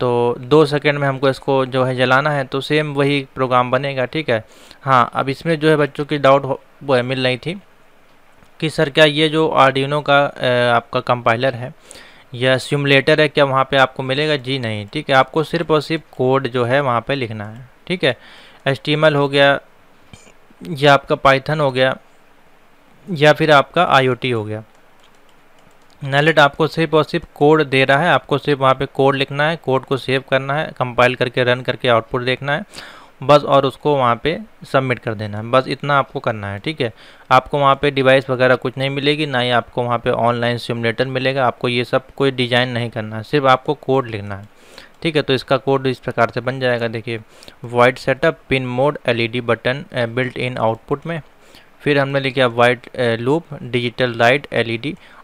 तो दो सेकंड में हमको इसको जो है जलाना है तो सेम वही प्रोग्राम बनेगा ठीक है हाँ अब इसमें जो है बच्चों की डाउट मिल रही थी कि सर क्या ये जो आर्डिनो का आपका कंपाइलर है या सिमुलेटर है क्या वहाँ पे आपको मिलेगा जी नहीं ठीक है आपको सिर्फ और सिर्फ कोड जो है वहाँ पे लिखना है ठीक है एस हो गया या आपका पाइथन हो गया या फिर आपका आई हो गया नैलेट आपको सिर्फ और सिर्फ कोड दे रहा है आपको सिर्फ वहाँ पे कोड लिखना है कोड को सेव करना है कंपाइल करके रन करके आउटपुट देखना है बस और उसको वहाँ पे सबमिट कर देना है बस इतना आपको करना है ठीक है आपको वहाँ पे डिवाइस वगैरह कुछ नहीं मिलेगी ना ही आपको वहाँ पे ऑनलाइन सिमुलेटर मिलेगा आपको ये सब कोई डिज़ाइन नहीं करना है सिर्फ आपको कोड लिखना है ठीक है तो इसका कोड इस प्रकार से बन जाएगा देखिए void setup pin mode L button built in output में फिर हमने लिखा void loop digital write L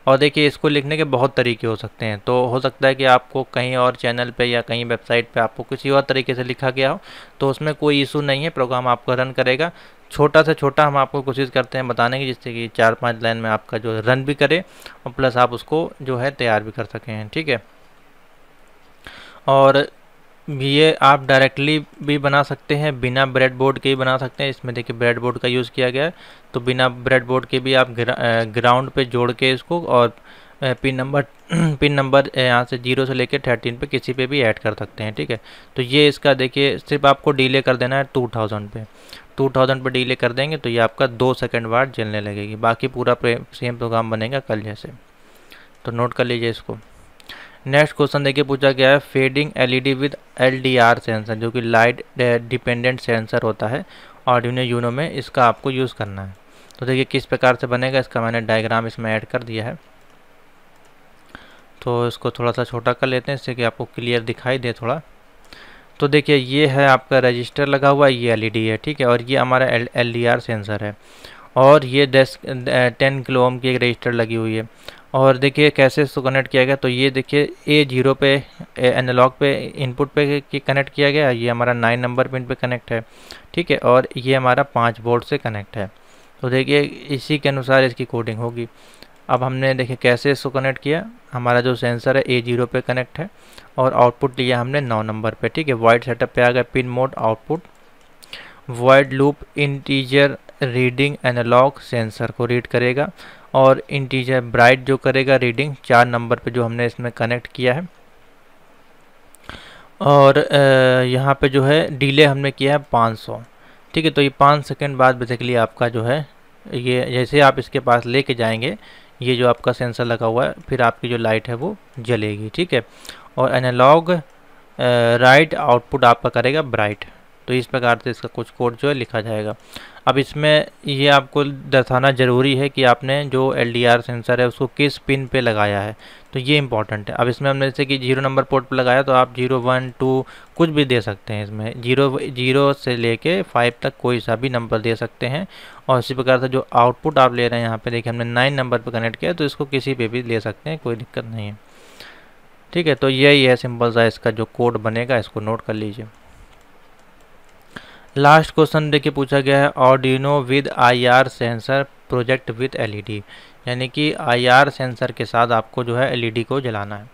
और देखिए इसको लिखने के बहुत तरीके हो सकते हैं तो हो सकता है कि आपको कहीं और चैनल पे या कहीं वेबसाइट पे आपको किसी और तरीके से लिखा गया हो तो उसमें कोई इशू नहीं है प्रोग्राम आपका रन करेगा छोटा से छोटा हम आपको कोशिश करते हैं बताने की जिससे कि चार पाँच लाइन में आपका जो रन भी करे और प्लस आप उसको जो है तैयार भी कर सकें ठीक है और ये आप डायरेक्टली भी बना सकते हैं बिना ब्रेड बोर्ड के ही बना सकते हैं इसमें देखिए ब्रेड बोर्ड का यूज़ किया गया है तो बिना ब्रेड बोर्ड के भी आप ग्राउंड पे जोड़ के इसको और पिन नंबर पिन नंबर यहाँ से जीरो से लेकर थर्टीन पे किसी पे भी ऐड कर सकते हैं ठीक है तो ये इसका देखिए सिर्फ आपको डीले कर देना है टू थाउजेंड पे टू थाउजेंड पर डीले कर देंगे तो ये आपका दो सेकेंड बाद जलने लगेगी बाकी पूरा सेम प्रोग्राम बनेगा कल जैसे तो नोट कर लीजिए इसको नेक्स्ट क्वेश्चन देखिए पूछा गया है fading LED with LDR sensor जो कि लाइट डिपेंडेंट सेंसर होता है ऑडियो यूनो में इसका आपको यूज़ करना है तो देखिए किस प्रकार से बनेगा इसका मैंने डायग्राम इसमें ऐड कर दिया है तो इसको थोड़ा सा छोटा कर लेते हैं इससे कि आपको क्लियर दिखाई दे थोड़ा तो देखिए ये है आपका रजिस्टर लगा हुआ है ये एलईडी e है ठीक है और ये हमारा एल सेंसर है और ये डेस्क टेन eh, किलो की एक रजिस्टर लगी हुई है और देखिए कैसे इसको कनेक्ट किया गया तो ये देखिए ए जीरो पे एनालॉग पे इनपुट पे कनेक्ट किया गया ये हमारा नाइन नंबर पिन पे कनेक्ट है ठीक है और ये हमारा पाँच बोल्ट से कनेक्ट है तो देखिए इसी के अनुसार इसकी कोडिंग होगी अब हमने देखिए कैसे इसको कनेक्ट किया हमारा जो सेंसर है ए जीरो पे कनेक्ट है और आउटपुट लिया हमने नौ नंबर पे ठीक है वाइड सेटअप पे आ गया pin mode output void loop integer reading analog sensor को रीड करेगा और इंटीजर ब्राइट जो करेगा रीडिंग चार नंबर पे जो हमने इसमें कनेक्ट किया है और यहाँ पे जो है डिले हमने किया है 500 ठीक है तो ये पाँच सेकेंड बाद बेसिकली आपका जो है ये जैसे आप इसके पास लेके जाएंगे ये जो आपका सेंसर लगा हुआ है फिर आपकी जो लाइट है वो जलेगी ठीक है और एनालॉग राइट आउटपुट आपका करेगा ब्राइट तो इस प्रकार से इसका कुछ कोड जो है लिखा जाएगा अब इसमें ये आपको दर्शाना ज़रूरी है कि आपने जो एल सेंसर है उसको किस पिन पे लगाया है तो ये इंपॉर्टेंट है अब इसमें हमने जैसे कि जीरो नंबर पोर्ट पर लगाया तो आप जीरो वन टू कुछ भी दे सकते हैं इसमें जीरो जीरो से लेके फाइव तक कोई सा भी नंबर दे सकते हैं और इसी प्रकार से जो आउटपुट आप ले रहे हैं यहाँ पर देखिए हमने नाइन नंबर पर कनेक्ट किया तो इसको किसी पर भी ले सकते हैं कोई दिक्कत नहीं है ठीक है तो यही है सिंपल सा इसका जो कोड बनेगा इसको नोट कर लीजिए लास्ट क्वेश्चन देखिए पूछा गया है Arduino with IR sensor project with LED यानी कि आईआर सेंसर के साथ आपको जो है एलईडी e को जलाना है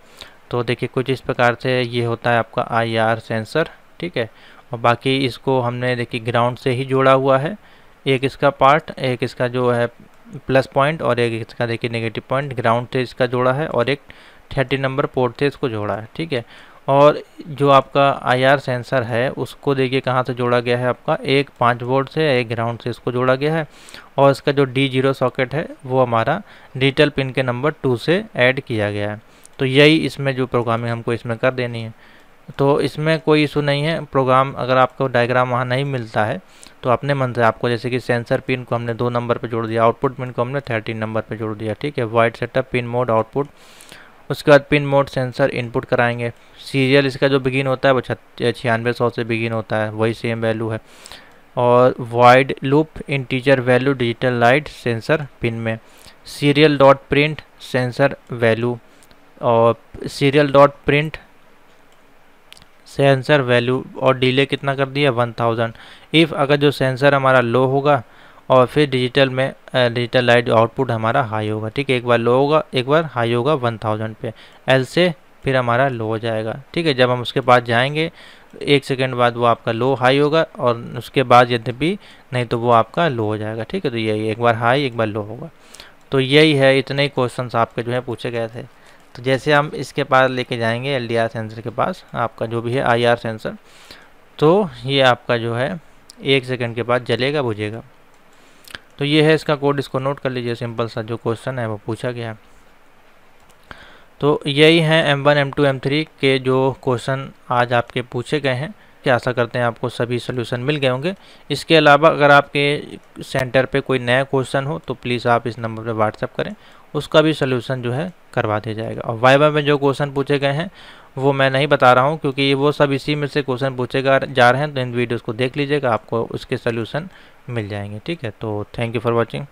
तो देखिए कुछ इस प्रकार से ये होता है आपका आईआर सेंसर ठीक है और बाकी इसको हमने देखिए ग्राउंड से ही जोड़ा हुआ है एक इसका पार्ट एक इसका जो है प्लस पॉइंट और एक इसका देखिए नेगेटिव पॉइंट ग्राउंड से इसका जोड़ा है और एक थर्टी नंबर पोर्ट से इसको जोड़ा है ठीक है और जो आपका आईआर सेंसर है उसको देखिए कहाँ से जोड़ा गया है आपका एक पाँच वोल्ट से एक ग्राउंड से इसको जोड़ा गया है और इसका जो डी जीरो सॉकेट है वो हमारा डिजिटल पिन के नंबर टू से ऐड किया गया है तो यही इसमें जो प्रोग्रामिंग हमको इसमें कर देनी है तो इसमें कोई इशू नहीं है प्रोग्राम अगर आपको डायग्राम वहाँ नहीं मिलता है तो अपने मन से आपको जैसे कि सेंसर पिन को हमने दो नंबर पर जोड़ दिया आउटपुट पिन को हमने थर्टीन नंबर पर जोड़ दिया ठीक है void setup pin mode output उसके बाद पिन मोड सेंसर इनपुट कराएंगे सीरियल इसका जो बिगिन होता है वो छियानवे सौ से बिगिन होता है वही सेम वैल्यू है और void loop integer value digital write sensor pin में serial dot print sensor value और serial dot print sensor value और डिले कितना कर दिया वन थाउजेंड इफ़ अगर जो सेंसर हमारा लो होगा और फिर डिजिटल में डिजिटल लाइट आउटपुट हमारा हाई होगा ठीक है एक बार लो होगा एक बार हाई होगा वन थाउजेंड पे एल से फिर हमारा लो हो जाएगा ठीक है जब हम उसके पास जाएंगे एक सेकेंड बाद वो आपका लो हाई होगा और उसके बाद यद्यपि नहीं तो वो आपका लो हो जाएगा ठीक है तो यही एक बार हाई एक बार लो होगा तो यही है इतने ही क्वेश्चन आपके जो है पूछे गए थे तो जैसे हम इसके पास लेके जाएंगे एल सेंसर के पास आपका जो भी है आई सेंसर तो ये आपका जो है एक सेकंड के बाद जलेगा बुझेगा तो ये है इसका कोड इसको नोट कर लीजिए सिंपल सा जो क्वेश्चन है वो पूछा गया तो यही है M one M two M three के जो क्वेश्चन आज आपके पूछे गए हैं क्या आशा करते हैं आपको सभी सोल्यूशन मिल गए होंगे इसके अलावा अगर आपके सेंटर पे कोई नया क्वेश्चन हो तो प्लीज़ आप इस नंबर पर व्हाट्सअप करें उसका भी सोल्यूशन जो है करवा दिया जाएगा और वाइबा में जो क्वेश्चन पूछे गए हैं वो मैं नहीं बता रहा हूँ क्योंकि वो सब इसी में से क्वेश्चन पूछे जा रहे हैं तो इन वीडियोज़ को देख लीजिएगा आपको उसके सोल्यूशन मिल जाएंगे ठीक है तो थैंक यू फॉर वॉचिंग